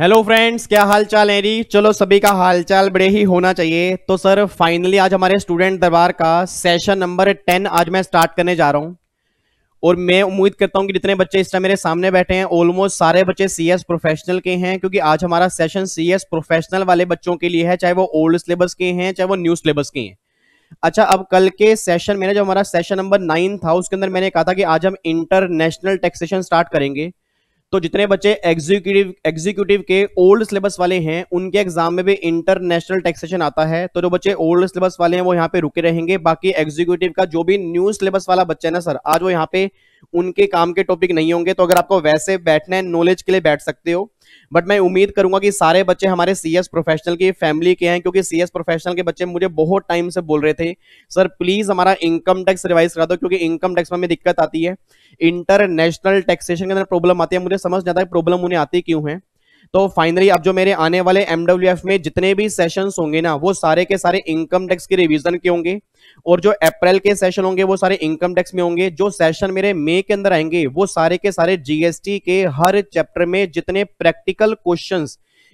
Hello friends क्या हाल चाल है जी चलो सभी का हाल चाल बड़े ही होना चाहिए तो सर फाइनली आज हमारे स्टूडेंट दरबार का सेशन नंबर टेन आज मैं स्टार्ट करने जा रहा हूँ और मैं उम्मीद करता हूँ कि जितने बच्चे इस टाइम मेरे सामने बैठे हैं ऑलमोस्ट सारे बच्चे सीएस प्रोफेशनल के हैं क्योंकि आज हमारा सेशन सी प्रोफेशनल वाले बच्चों के लिए है चाहे वो ओल्ड सिलेबस के हैं चाहे वो न्यू सिलेबस के हैं अच्छा अब कल के सेशन में जो हमारा सेशन नंबर नाइन था उसके अंदर मैंने कहा था कि आज हम इंटरनेशनल टैक्सेशन स्टार्ट करेंगे तो जितने बच्चे एग्जीक्यूटिव एग्जीक्यूटिव के ओल्ड सिलेबस वाले हैं उनके एग्जाम में भी इंटरनेशनल टैक्सेशन आता है तो जो बच्चे ओल्ड सिलेबस वाले हैं वो यहाँ पे रुके रहेंगे बाकी एग्जीक्यूटिव का जो भी न्यू सिलेबस वाला बच्चा है ना सर आज वो यहाँ पे उनके काम के टॉपिक नहीं होंगे तो अगर आपको वैसे बैठना है नॉलेज के लिए बैठ सकते हो बट मैं उम्मीद करूंगा कि सारे बच्चे हमारे सी प्रोफेशनल की फैमिली के हैं क्योंकि सी प्रोफेशनल के बच्चे मुझे बहुत टाइम से बोल रहे थे सर प्लीज हमारा इनकम टैक्स रिवाइज करा दो क्योंकि इनकम टैक्स में हमें दिक्कत आती है इंटरनेशनल टैक्सेशन के अंदर प्रॉब्लम आती है मुझे समझ नहीं आता प्रॉब्लम उन्हें आती क्यों है तो फाइनली अब जो मेरे आने वाले एमडब्ल्यूएफ में जितने भी सेशन होंगे ना वो सारे के सारे इनकम टैक्स के रिविजन के होंगे और जो अप्रैल के सेशन होंगे वो सारे इनकम टैक्स में होंगे जो सेशन मेरे मे के अंदर आएंगे वो सारे के सारे जीएसटी के हर चैप्टर में जितने practical question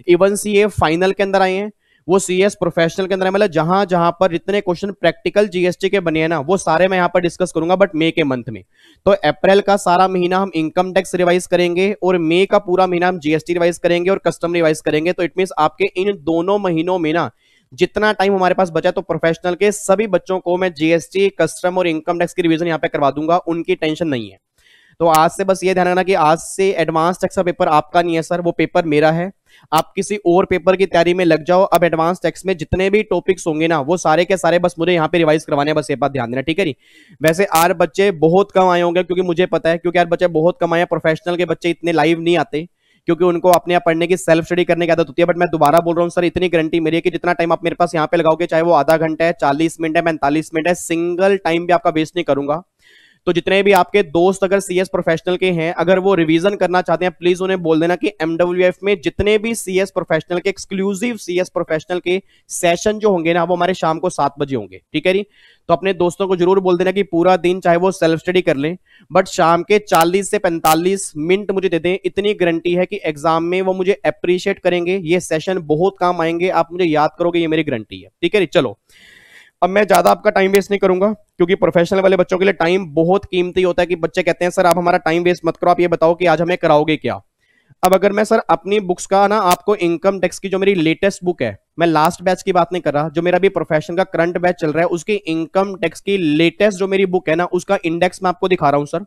even C final के अंदर आए हैं वो सीएस प्रोफेशनल के अंदर है मतलब जहां जहां पर जितने क्वेश्चन प्रैक्टिकल जीएसटी के बने हैं ना वो सारे मैं यहाँ पर डिस्कस करूंगा बट मई के मंथ में तो अप्रैल का सारा महीना हम इनकम टैक्स रिवाइज करेंगे और मई का पूरा महीना हम जीएसटी रिवाइज करेंगे और कस्टम रिवाइज करेंगे तो इट मीन आपके इन दोनों महीनों में ना जितना टाइम हमारे पास बचा तो प्रोफेशनल के सभी बच्चों को मैं जीएसटी कस्टम और इनकम टैक्स की रिविजन यहाँ पे करवा दूंगा उनकी टेंशन नहीं है तो आज से बस ये ध्यान रखना कि आज से एडवांस टैक्स का पेपर आपका नहीं है सर वो पेपर मेरा है आप किसी और पेपर की तैयारी में लग जाओ अब एडवांस टैक्स में जितने भी टॉपिक्स होंगे ना वो सारे के सारे बस मुझे यहाँ पे रिवाइज करवाने बस ये बात ध्यान देना ठीक है नी वैसे आर बच्चे बहुत कम आए होंगे क्योंकि मुझे पता है क्योंकि यार बच्चे बहुत कम आए प्रोफेशनल के बच्चे इतने लाइव नहीं आते क्योंकि उनको अपने आप पढ़ने की सेल्फ स्टडी करने की आदत होती है बट मैं दोबारा बोल रहा हूँ सर इतनी गारंटी मेरी है कि जितना टाइम आप मेरे पास यहाँ पे लगाओगे चाहे वो आधा घंटा है चालीस मिनट है पैंतालीस मिनट है सिंगल टाइम भी आपका वेस्ट नहीं करूंगा तो जितने भी आपके दोस्त अगर सीएस प्रोफेशनल के हैं अगर वो रिवीजन करना चाहते हैं प्लीज उन्हें बोल देना कि एमडब्ल्यूएफ में जितने भी सीएस प्रोफेशनल के एक्सक्लूसिव सीएस प्रोफेशनल के सेशन जो होंगे ना वो हमारे शाम को सात बजे होंगे ठीक है जी तो अपने दोस्तों को जरूर बोल देना कि पूरा दिन चाहे वो सेल्फ स्टडी कर लें बट शाम के 40 से 45 मिनट मुझे दे दें इतनी गारंटी है कि एग्जाम में वो मुझे अप्रिशिएट करेंगे ये सेशन बहुत काम आएंगे आप मुझे याद करोगे ये मेरी गारंटी है ठीक है चलो अब मैं ज़्यादा आपका टाइम वेस्ट नहीं करूंगा क्योंकि प्रोफेशनल वाले बच्चों के लिए टाइम बहुत कीमती होता है कि बच्चे कहते हैं सर आप हमारा टाइम वेस्ट मत करो आप ये बताओ कि आज हमें कराओगे क्या अब अगर मैं सर अपनी बुक्स का ना आपको इनकम टैक्स की जो मेरी लेटेस्ट बुक है मैं लास्ट बैच की बात नहीं कर रहा जो मेरा भी प्रोफेशन का करंट बैच चल रहा है उसकी इनकम टैक्स की लेटेस्ट जो मेरी बुक है ना उसका इंडेक्स मैं आपको दिखा रहा हूँ सर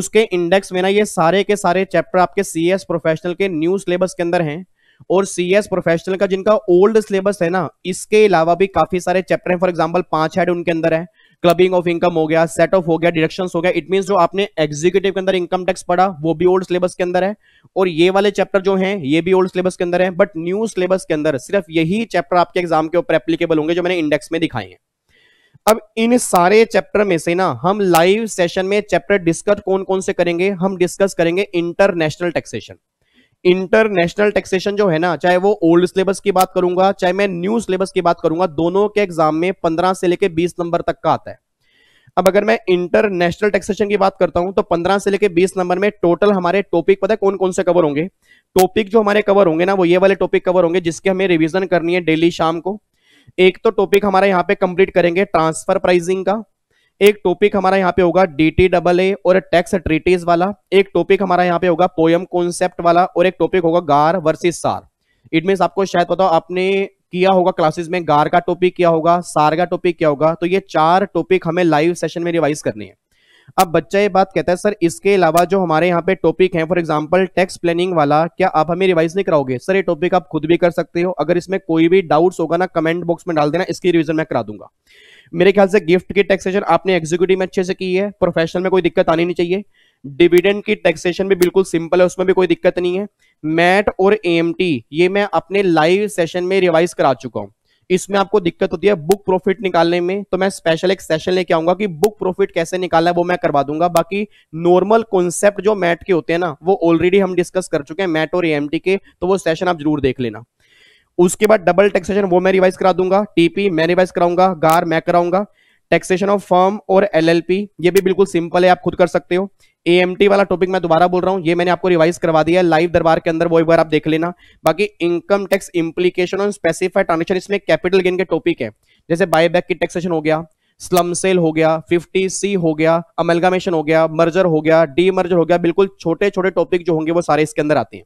उसके इंडेक्स में ना ये सारे के सारे चैप्टर आपके सी प्रोफेशनल के न्यू सिलेबस के अंदर हैं और सीएस प्रोफेशनल का जिनका ओल्ड सिलेबस है ना इसके अलावा भी काफी सारे चैप्टर हैं फॉर एग्जांपल पांच हेड उनके अंदर है क्लबिंग ऑफ इनकम हो गया सेट ऑफ हो गया डिडक्शन हो गया इट मीन जो आपने एग्जीक्यूटिव के अंदर इनकम टैक्स पढ़ा वो भी ओल्ड सिलेबस के अंदर है और ये वाले चैप्टर जो हैं ये भी ओल्ड सिलेबस के अंदर है बट न्यू सिलेबस के अंदर सिर्फ यही चैप्टर आपके एग्जाम के ऊपर एप्लीकेबल होंगे जो मैंने इंडेक्स में दिखाए हैं अब इन सारे चैप्टर में से ना हम लाइव सेशन में चैप्टर डिस्कस कौन कौन से करेंगे हम डिस्कस करेंगे इंटरनेशनल टैक्सेशन इंटरनेशनल टैक्सेशन जो है ना चाहे वो ओल्ड सिलेबस की बात करूंगा चाहे मैं न्यू सिलेबस की बात करूंगा दोनों के एग्जाम में पंद्रह से लेकर बीस नंबर तक का आता है अब अगर मैं इंटरनेशनल टैक्सेशन की बात करता हूं तो पंद्रह से लेकर बीस नंबर में टोटल हमारे टॉपिक पता है कौन कौन से कवर होंगे टॉपिक जो हमारे कवर होंगे ना वो ये वाले टॉपिक कवर होंगे जिसके हमें रिविजन करनी है डेली शाम को एक तो टॉपिक हमारा यहाँ पे कंप्लीट करेंगे ट्रांसफर प्राइसिंग का एक टॉपिक हमारा यहाँ पे होगा टी डबल ए और टैक्स ट्रीटीज वाला एक टॉपिक हमारा यहाँ पे होगा पोयम कॉन्सेप्ट वाला और एक टॉपिक होगा गार वर्सेस सार इट मीन आपको शायद बताओ आपने किया होगा क्लासेस में गार का टॉपिक किया होगा सार का टॉपिक किया होगा तो ये चार टॉपिक हमें लाइव सेशन में रिवाइज करनी है अब बच्चा ये बात कहता है सर इसके अलावा जो हमारे यहाँ पे टॉपिक है फॉर एग्जाम्पल टैक्स प्लानिंग वाला क्या आप हमें रिवाइज नहीं कराओगे सर ये टॉपिक आप खुद भी कर सकते हो अगर इसमें कोई भी डाउट होगा ना कमेंट बॉक्स में डाल देना इसकी रिविजन मैं करा दूंगा मेरे ख्याल से गिफ्ट की टैक्सेशन आपने एग्जीक्यूटिव में अच्छे से की है प्रोफेशनल में कोई दिक्कत आनी नहीं चाहिए डिविडेंड की टैक्सेशन भी बिल्कुल सिंपल है उसमें भी कोई दिक्कत नहीं है मैट और ए ये मैं अपने लाइव सेशन में रिवाइज करा चुका हूँ इसमें आपको दिक्कत होती है बुक प्रॉफिट निकालने में तो मैं स्पेशल एक सेशन लेके आऊंगा कि बुक प्रॉफिट कैसे निकालना है वो मैं करवा दूंगा बाकी नॉर्मल कॉन्सेप्ट जो मैट के होते हैं ना वो ऑलरेडी हम डिस्कस कर चुके हैं मैट और एम के तो वो सेशन आप जरूर देख लेना उसके बाद डबल टैक्सेशन वो मैं रिवाइज करा दूंगा टीपी मैं रिवाइज कराऊंगा गार मैं कराऊंगा टैक्सेशन ऑफ फर्म और एलएलपी ये भी बिल्कुल सिंपल है आप खुद कर सकते हो एएमटी वाला टॉपिक मैं दोबारा बोल रहा हूँ ये मैंने आपको रिवाइज करवा दिया है लाइव दरबार के अंदर वो एक बार आप देख लेना बाकी इनकम टैक्स इंप्लीकेशन और स्पेसिफाइड ट्रांजेक्शन इसमें कैपिटल गेन के टॉपिक है जैसे बायबैक की टैक्सेशन हो गया स्लम सेल हो गया सी हो गया अमेलगामेशन हो गया मर्जर हो गया डी मर्जर हो गया बिल्कुल छोटे छोटे टॉपिक जो होंगे वो सारे इसके अंदर आते हैं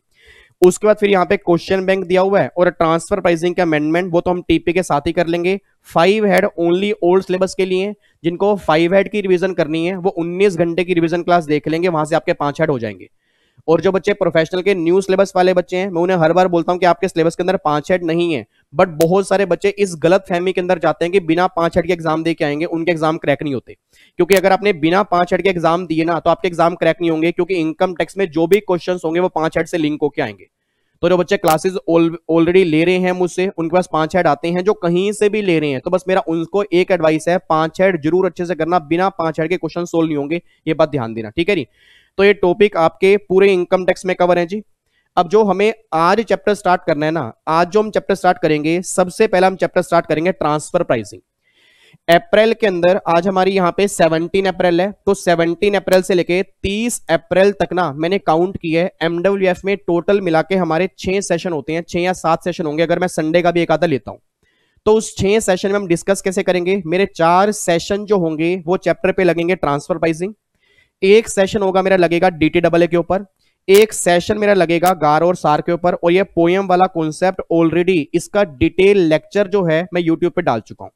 उसके बाद फिर यहाँ पे क्वेश्चन बैंक दिया हुआ है और ट्रांसफर प्राइसिंग का अमेंडमेंट वो तो हम टीपी के साथ ही कर लेंगे five head only old syllabus के लिए जिनको फाइव हेड की रिवीजन करनी है वो 19 घंटे की रिवीजन क्लास देख लेंगे वहां से आपके पांच हेड हो जाएंगे और जो बच्चे प्रोफेशनल के न्यू सिलेबस वाले बच्चे हैं मैं उन्हें हर बार बोलता हूँ कि आपके सिलेबस के अंदर पांच हेड नहीं है बट बहुत सारे बच्चे इस गलत फहमी के अंदर जाते हैं कि बिना पांच हेड के एग्जाम दे के आएंगे उनके एग्जाम क्रैक नहीं होते क्योंकि अगर आपने बिना पांच हेड के एग्जाम दिए ना तो आपके एग्जाम क्रैक नहीं होंगे क्योंकि इनकम टैक्स में जो भी क्वेश्चन होंगे वो पांच हेड से लिंक होके आएंगे तो जो बच्चे क्लासेस ऑलरेडी ले रहे हैं मुझसे उनके पास पांच हेड आते हैं जो कहीं से भी ले रहे हैं तो बस मेरा उनको एक एडवाइस है पांच हेड जरूर अच्छे से करना बिना पांच हेड के क्वेश्चन सोल्व नहीं होंगे ये बात ध्यान देना ठीक है जी तो ये टॉपिक आपके पूरे इनकम टैक्स में कवर है जी अब जो हमें आज चैप्टर स्टार्ट करना है ना आज जो हम चैप्टर स्टार्ट करेंगे सबसे पहला हम चैप्टर स्टार्ट करेंगे ट्रांसफर प्राइसिंग अप्रैल के अंदर आज हमारी यहाँ पे 17 अप्रैल है तो 17 अप्रैल से लेके 30 अप्रैल तक ना मैंने काउंट किया है एमडब्ल्यू में टोटल मिला के हमारे छह सेशन होते हैं छह या सात सेशन होंगे अगर मैं संडे का भी एक आधा लेता हूं तो उस छह सेशन में हम डिस्कस कैसे करेंगे मेरे चार सेशन जो होंगे वो चैप्टर पे लगेंगे ट्रांसफर प्राइसिंग एक सेशन होगा मेरा लगेगा डीटी डबल ए के ऊपर एक सेशन मेरा लगेगा गार और सार के ऊपर और ये पोयम वाला कॉन्सेप्ट ऑलरेडी इसका डिटेल लेक्चर जो है मैं यूट्यूब पे डाल चुका हूं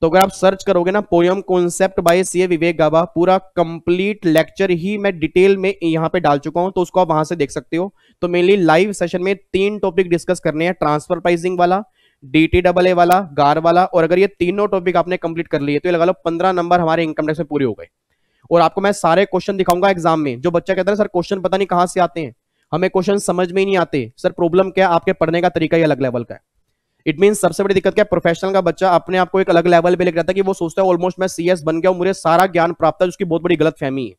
तो अगर आप सर्च करोगे ना poem concept by C Vivek Gaba पूरा कंप्लीट लेक्चर ही मैं डिटेल में यहाँ पे डाल चुका हूँ तो उसको आप वहां से देख सकते हो तो मेनली लाइव सेशन में तीन टॉपिक डिस्कस करने हैं ट्रांसफर प्राइसिंग वाला डी वाला गार वाला और अगर ये तीनों टॉपिक आपने कंप्लीट कर लिए तो ये लगा लो पंद्रह नंबर हमारे इनकम टैक्स में पूरे हो गए और आपको मैं सारे क्वेश्चन दिखाऊंगा एग्जाम में जो बच्चा कहता है सर क्वेश्चन पता नहीं कहां से आते हैं हमें क्वेश्चन समझ में ही नहीं आते सर प्रॉब्लम क्या आपके पढ़ने का तरीका ही अलग लेवल का है इट मीन सबसे बड़ी दिक्कत क्या प्रोफेशनल का बच्चा अपने आपको एक अलग लेवल पे लेकर जाता है कि वो सोचता है ऑलमोस्ट मैं सीएस बन गया मुझे सारा ज्ञान प्राप्त है उसकी बहुत बड़ी गलत फहमी है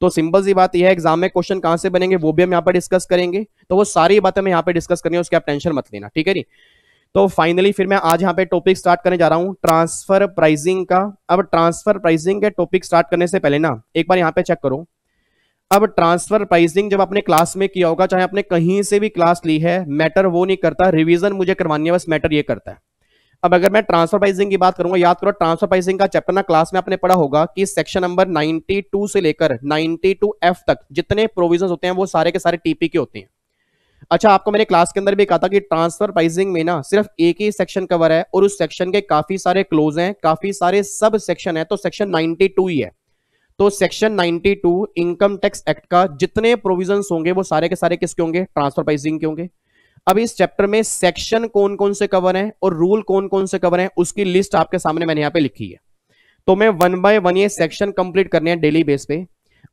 तो सिंपल सी बात यह है एग्जाम में क्वेश्चन कहां से बनेंगे वो भी हम यहाँ पर डिस्कस करेंगे तो वो सारी बातें हम यहाँ पर डिस्कस करेंगे उसके आप टेंशन मत लेना ठीक है जी तो फाइनली फिर मैं आज यहाँ पे टॉपिक स्टार्ट करने जा रहा हूँ ट्रांसफर प्राइसिंग का अब ट्रांसफर प्राइसिंग के टॉपिक स्टार्ट करने से पहले ना एक बार यहाँ पे चेक करो अब ट्रांसफर प्राइसिंग जब आपने क्लास में किया होगा चाहे आपने कहीं से भी क्लास ली है मैटर वो नहीं करता रिविजन मुझे करवानी है बस मैटर ये करता है अब अगर मैं ट्रांसफर प्राइसिंग की बात करूंगा याद करो ट्रांसफर प्राइसिंग का चैप्टर ना क्लास में आपने पढ़ा होगा कि सेक्शन नंबर 92 से लेकर 92 एफ तक जितने प्रोविजन होते हैं वो सारे के सारे टीपी के होते हैं अच्छा आपको मैंने क्लास के अंदर भी कहा था कि ट्रांसफर प्राइसिंग में ना सिर्फ एक ही सेक्शन कवर है और उस सेक्शन के काफी सारे क्लोज हैं काफी सारे सब सेक्शन है तो सेक्शन 92 ही है तो सेक्शन 92 इनकम टैक्स एक्ट का जितने प्रोविजन होंगे वो सारे के सारे किसके होंगे ट्रांसफर प्राइसिंग के होंगे अब इस चैप्टर में सेक्शन कौन कौन से कवर है और रूल कौन कौन से कवर है उसकी लिस्ट आपके सामने मैंने यहाँ पे लिखी है तो मैं वन बाय वन ये सेक्शन कंप्लीट करने हैं डेली बेस पे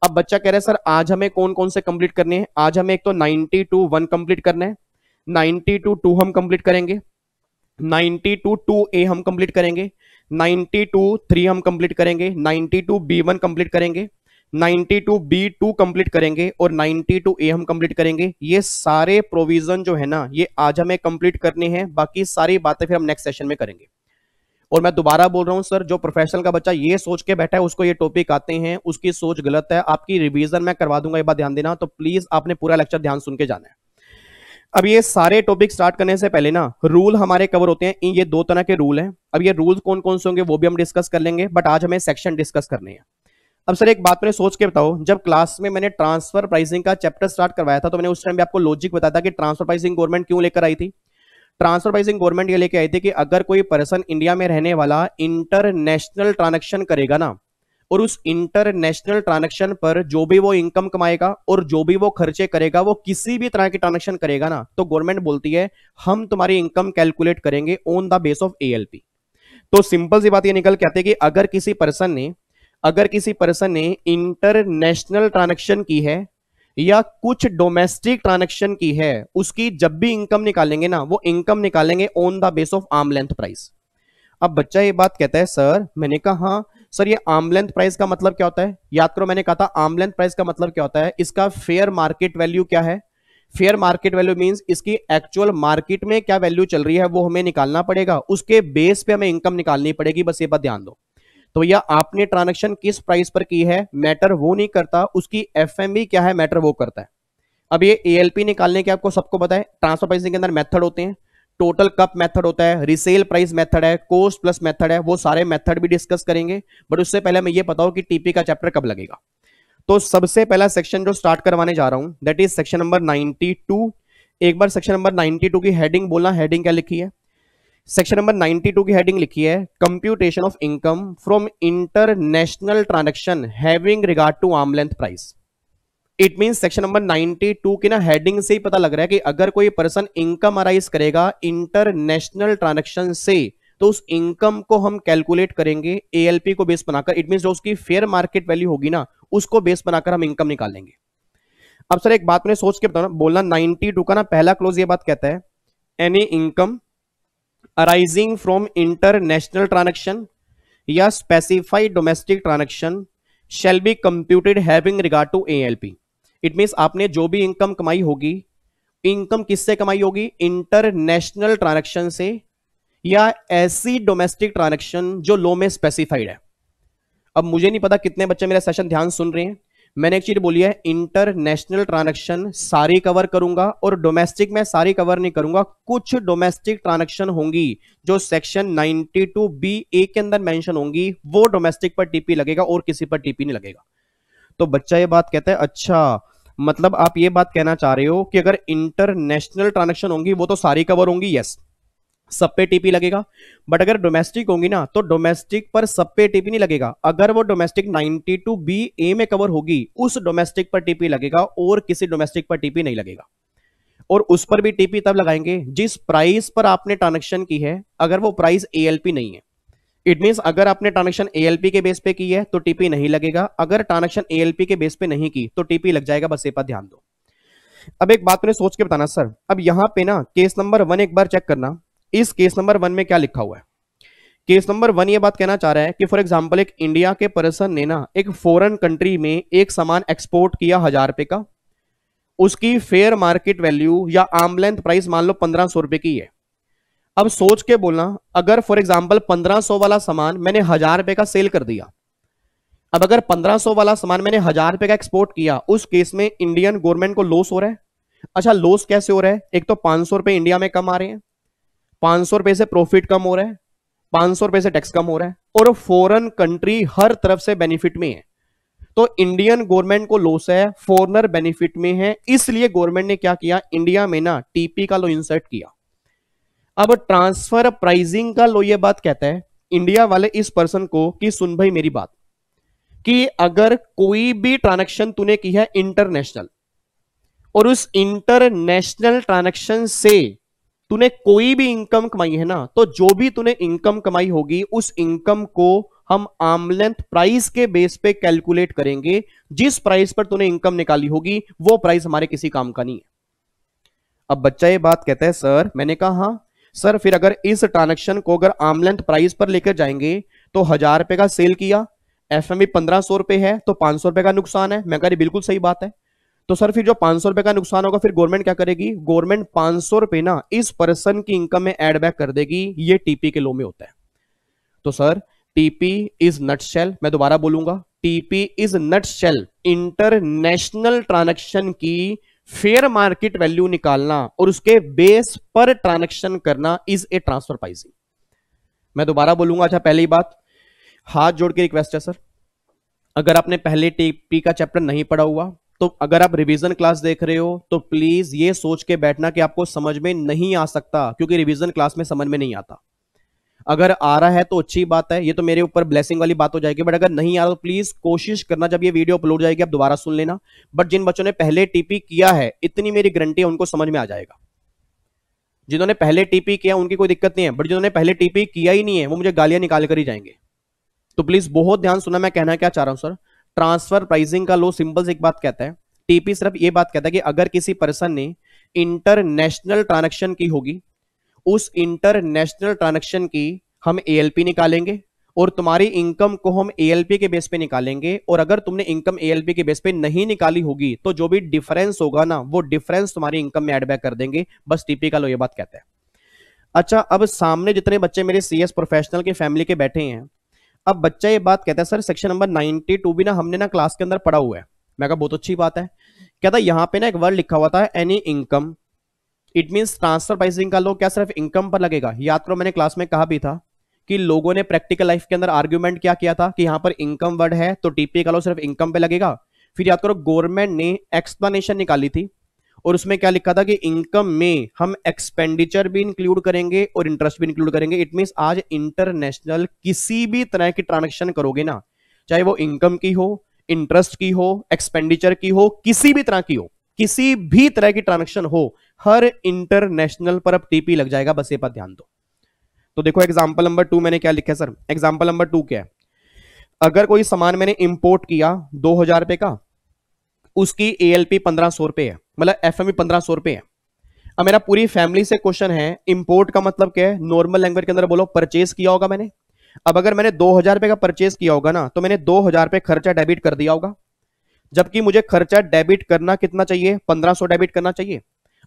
अब बच्चा कह रहा है सर आज हमें कौन कौन से कंप्लीट करने हैं आज हमें एक तो 90 टू वन कंप्लीट करना है 90 टू टू हम कंप्लीट करेंगे 90 टू टू ए हम कंप्लीट करेंगे 90 टू थ्री हम कंप्लीट करेंगे 90 टू बी वन कंप्लीट करेंगे 90 टू बी टू कंप्लीट करेंगे और 90 टू ए हम कंप्लीट करेंगे ये सारे प्रोविजन जो है ना ये आज हमें कंप्लीट करने हैं बाकी सारी बातें फिर हम नेक्स्ट सेशन में करेंगे और मैं दोबारा बोल रहा हूँ सर जो प्रोफेशनल का बच्चा ये सोच के बैठा है उसको ये टॉपिक आते हैं उसकी सोच गलत है आपकी रिविजन मैं करवा दूंगा ये बात ध्यान देना तो प्लीज आपने पूरा लेक्चर ध्यान सुन के जाना है अब ये सारे टॉपिक स्टार्ट करने से पहले ना रूल हमारे कवर होते हैं ये दो तरह के रूल हैं अब ये रूल्स कौन कौन से होंगे वो भी हम डिस्कस कर लेंगे बट आज हमें सेक्शन डिस्कस करने हैं अब सर एक बात मैंने सोच के बताओ जब क्लास में मैंने ट्रांसफर प्राइसिंग का चैप्टर स्टार्ट करवाया था तो मैंने उस टाइम भी आपको लॉजिक बताया था कि ट्रांसफर प्राइसिंग गवर्नमेंट क्यों लेकर आई थी ट्रांसफर प्राइसिंग गवर्नमेंट ये लेके आई थी कि अगर कोई पर्सन इंडिया में रहने वाला इंटरनेशनल ट्रांजेक्शन करेगा ना और उस इंटरनेशनल ट्रांजेक्शन पर जो भी वो इनकम कमाएगा और जो भी वो खर्चे करेगा वो किसी भी तरह की ट्रांजेक्शन करेगा ना तो गवर्नमेंट बोलती है हम तुम्हारी इनकम कैलकुलेट करेंगे on the base of a तो सिंपल सी बात ये निकल के आती है कि अगर किसी पर्सन ने अगर किसी पर्सन ने इंटरनेशनल ट्रांजेक्शन की है या कुछ डोमेस्टिक ट्रांजेक्शन की है उसकी जब भी इनकम निकालेंगे ना वो इनकम निकालेंगे on the base of arm length price अब बच्चा ये बात कहता है सर मैंने कहा हाँ सर ये आर्म लेंथ प्राइस का मतलब क्या होता है याद करो मैंने कहा था आर्म लेंथ प्राइस का मतलब क्या होता है इसका फेयर मार्केट वैल्यू क्या है फेयर मार्केट वैल्यू मींस इसकी एक्चुअल मार्केट में क्या वैल्यू चल रही है वो हमें निकालना पड़ेगा उसके बेस पे हमें इनकम निकालनी पड़ेगी बस ये बात ध्यान दो तो भैया आपने ट्रांजेक्शन किस प्राइस पर की है मैटर वो नहीं करता उसकी एफ क्या है मैटर वो करता है अब ये ए निकालने के आपको सबको पता है ट्रांसफर प्राइसिंग के अंदर मेथड होते हैं टोटल कप मेथड होता है रिसेल प्राइस मेथड है कोस्ट प्लस मेथड है वो सारे मेथड भी डिस्कस करेंगे बट उससे पहले मैं ये बताऊं कि टीपी का चैप्टर कब लगेगा तो सबसे पहला सेक्शन जो स्टार्ट करवाने जा रहा हूं दैट इज सेक्शन नंबर 92 एक बार सेक्शन नंबर 92 की हेडिंग बोलना हेडिंग क्या लिखी है सेक्शन नंबर 92 की हेडिंग लिखी है computation of income from international transaction having regard to arm length price it mean section number 92 की ना हेडिंग से ही पता लग रहा है कि अगर कोई पर्सन इनकम अराइज करेगा इंटरनेशनल ट्रांजेक्शन से तो उस इनकम को हम कैलकुलेट करेंगे एएलपी को बेस बनाकर इट मीन जो उसकी फेयर मार्केट वैल्यू होगी ना उसको बेस बनाकर हम इनकम निकालेंगे अब सर एक बात मैंने सोच के बताना बोलना 92 का ना पहला क्लोज ये बात कहता है any income arising from international transaction या specified domestic transaction shall be computed having regard to ALP it means आपने जो भी इनकम कमाई होगी इनकम किससे कमाई होगी इंटरनेशनल ट्रांजेक्शन से या ऐसी डोमेस्टिक ट्रांजेक्शन जो लो में स्पेसिफाइड है अब मुझे नहीं पता कितने बच्चे मेरा सेशन ध्यान सुन रहे हैं मैंने एक चीज बोली है इंटरनेशनल ट्रांजेक्शन सारी कवर करूंगा और डोमेस्टिक में सारी कवर नहीं करूंगा कुछ डोमेस्टिक ट्रांजेक्शन होंगी जो सेक्शन 92 बी ए के अंदर मेंशन होंगी वो डोमेस्टिक पर टीपी लगेगा और किसी पर टीपी नहीं लगेगा तो बच्चा ये बात कहता है अच्छा मतलब आप ये बात कहना चाह रहे हो कि अगर इंटरनेशनल ट्रांजेक्शन होंगी वो तो सारी कवर होंगी यस सब पे टीपी लगेगा बट अगर डोमेस्टिक होंगी ना तो डोमेस्टिक पर सब पे टीपी नहीं लगेगा अगर वो डोमेस्टिक 92 बी ए में कवर होगी उस डोमेस्टिक पर टीपी लगेगा और किसी डोमेस्टिक पर टीपी नहीं लगेगा और उस पर भी टीपी तब लगाएंगे जिस प्राइस पर आपने ट्रांजेक्शन की है अगर वो प्राइस पी नहीं है इट मीन अगर आपने ट्रांजेक्शन पी के बेस पे की है तो टीपी नहीं लगेगा अगर ट्रांजेक्शन पी के बेस पे नहीं की तो टीपी लग जाएगा बस ये पर ध्यान दो अब एक बात मैंने सोच के बताना सर अब यहां पे ना केस नंबर वन एक बार चेक करना इस केस नंबर वन में क्या लिखा हुआ है केस नंबर वन ये बात कहना चाह रहा है कि फॉर एग्जांपल एक इंडिया के पर्सन ने ना एक फॉरेन कंट्री में एक सामान एक्सपोर्ट किया हजार रुपए का उसकी फेयर मार्केट वैल्यू या आमलेंथ प्राइस मान लो पंद्रह सौ रुपए की है अब सोच के बोलना अगर फॉर एग्जांपल पंद्रह सौ वाला सामान मैंने हजार रुपए का सेल कर दिया अब अगर पंद्रह वाला सामान मैंने हजार रुपए का एक्सपोर्ट किया उस केस में इंडियन गवर्नमेंट को लॉस हो रहा है अच्छा लॉस कैसे हो रहा है एक तो पांच रुपए इंडिया में कम आ रहे हैं पांच सौ रुपए से प्रॉफिट कम हो रहा है पांच सौ रुपए से टैक्स कम हो रहा है और फॉरेन कंट्री हर तरफ से बेनिफिट में है तो इंडियन गवर्नमेंट को लॉस है फॉरनर बेनिफिट में है इसलिए गवर्नमेंट ने क्या किया इंडिया में ना टीपी का लो इंसर्ट किया अब ट्रांसफर प्राइजिंग का लो ये बात कहता है इंडिया वाले इस पर्सन को कि सुन भाई मेरी बात कि अगर कोई भी ट्रांजेक्शन तूने की है इंटरनेशनल और उस इंटरनेशनल ट्रांजेक्शन से तूने कोई भी इनकम कमाई है ना तो जो भी तूने इनकम कमाई होगी उस इनकम को हम आमलेंथ प्राइस के बेस पे कैलकुलेट करेंगे जिस प्राइस पर तूने इनकम निकाली होगी वो प्राइस हमारे किसी काम का नहीं है अब बच्चा ये बात कहता है सर मैंने कहा हाँ सर फिर अगर इस ट्रांजेक्शन को अगर आमलेंथ प्राइस पर लेकर जाएंगे तो हजार रुपए का सेल किया एफ एम पंद्रह सौ रुपए है तो पांच सौ रुपए का नुकसान है मैं कह रही बिल्कुल सही बात है तो सर फिर जो पांच सौ रुपए का नुकसान होगा फिर गवर्नमेंट क्या करेगी गवर्नमेंट पांच सौ रुपए ना इस पर्सन की इनकम में एड बैक कर देगी ये टीपी के लो में होता है तो sir TP is nutshell मैं दोबारा बोलूंगा TP is nutshell international transaction की फेयर मार्केट वैल्यू निकालना और उसके बेस पर ट्रांजेक्शन करना इज ए ट्रांसफर प्राइसिंग मैं दोबारा बोलूंगा अच्छा पहली बात हाथ जोड़ के रिक्वेस्ट है सर अगर आपने पहले टीपी का चैप्टर नहीं पढ़ा हुआ तो अगर आप रिवीजन क्लास देख रहे हो तो प्लीज ये सोच के बैठना कि आपको समझ में नहीं आ सकता क्योंकि रिवीजन क्लास में समझ में नहीं आता अगर आ रहा है तो अच्छी बात है ये तो मेरे ऊपर ब्लेसिंग वाली बात हो जाएगी बट अगर नहीं आ रहा तो प्लीज कोशिश करना जब ये वीडियो अपलोड जाएगी आप दोबारा सुन लेना बट जिन बच्चों ने पहले टीपी किया है इतनी मेरी गारंटी है उनको समझ में आ जाएगा जिन्होंने पहले टीपी किया उनकी कोई दिक्कत नहीं है बट जिन्होंने पहले टीपी किया ही नहीं है वो मुझे गालियां निकाल कर ही जाएंगे तो प्लीज बहुत ध्यान सुना मैं कहना क्या चाह रहा हूं सर ट्रांसफर प्राइसिंग का लो सिंपल एक बात कहता है टीपी सिर्फ ये बात कहता है कि अगर किसी पर्सन ने इंटरनेशनल ट्रांजेक्शन की होगी उस इंटरनेशनल ट्रांजेक्शन की हम ए निकालेंगे और तुम्हारी इनकम को हम ए के बेस पे निकालेंगे और अगर तुमने इनकम ए के बेस पे नहीं निकाली होगी तो जो भी डिफरेंस होगा ना वो डिफरेंस तुम्हारी इनकम में एडबैक कर देंगे बस टीपी का लो ये बात कहते हैं अच्छा अब सामने जितने बच्चे मेरे सीएस प्रोफेशनल के फैमिली के बैठे हैं अब बच्चा ये बात कहता है सर सेक्शन नंबर 92 भी ना हमने ना क्लास के अंदर पढ़ा हुआ है मैं कहा बहुत अच्छी बात है कहता है यहाँ पे ना एक वर्ड लिखा हुआ था any income it means transfer pricing का लो क्या सिर्फ इनकम पर लगेगा याद करो मैंने क्लास में कहा भी था कि लोगों ने प्रैक्टिकल लाइफ के अंदर आर्ग्यूमेंट क्या किया था कि यहाँ पर इनकम वर्ड है तो टीपी का लो सिर्फ इनकम पे लगेगा फिर याद करो गवर्नमेंट ने एक्सप्लेनेशन निकाली थी और उसमें क्या लिखा था कि इनकम में हम एक्सपेंडिचर भी इंक्लूड करेंगे और इंटरेस्ट भी इंक्लूड करेंगे इट मीन आज इंटरनेशनल किसी भी तरह की ट्रांजेक्शन करोगे ना चाहे वो इनकम की हो इंटरेस्ट की हो एक्सपेंडिचर की हो किसी भी तरह की हो किसी भी तरह की ट्रांजेक्शन हो हर इंटरनेशनल पर अब टीपी लग जाएगा बस ये पर ध्यान दो तो देखो एग्जाम्पल नंबर टू मैंने क्या लिखा है सर एग्जाम्पल नंबर टू क्या है अगर कोई सामान मैंने इंपोर्ट किया दो हजार रुपए का उसकी एएलपी पंद्रह सौ रुपए है मतलब एफ एम पंद्रह सौ रुपये है अब मेरा पूरी फैमिली से क्वेश्चन है इंपोर्ट का मतलब क्या है नॉर्मल लैंग्वेज के अंदर बोलो परचेज किया होगा मैंने अब अगर मैंने दो हजार रुपये का परचेज किया होगा ना तो मैंने दो हजार रुपये खर्चा डेबिट कर दिया होगा जबकि मुझे खर्चा डेबिट करना कितना चाहिए पंद्रह सौ डेबिट करना चाहिए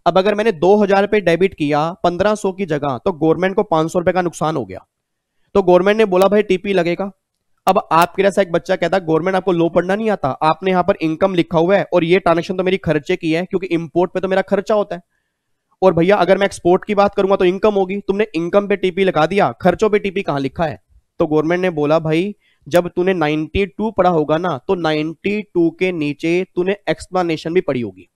अब अगर मैंने दो हजार रुपये डेबिट किया पंद्रह सौ की जगह तो गवर्नमेंट को पांच सौ रुपये का नुकसान हो गया तो गवर्नमेंट ने बोला भाई टीपी लगेगा अब आपके जैसा एक बच्चा कहता है गवर्नमेंट आपको लो पढ़ना नहीं आता आपने यहां पर इनकम लिखा हुआ है और ये ट्रांजेक्शन तो मेरी खर्चे की है क्योंकि इंपोर्ट पे तो मेरा खर्चा होता है और भैया अगर मैं एक्सपोर्ट की बात करूंगा तो इनकम होगी तुमने इनकम पे टीपी लगा दिया खर्चों पे टीपी कहां लिखा है तो गवर्नमेंट ने बोला भाई जब तूने 92 पढ़ा होगा ना तो 92 के नीचे तूने एक्सप्लेनेशन भी पढ़ी होगी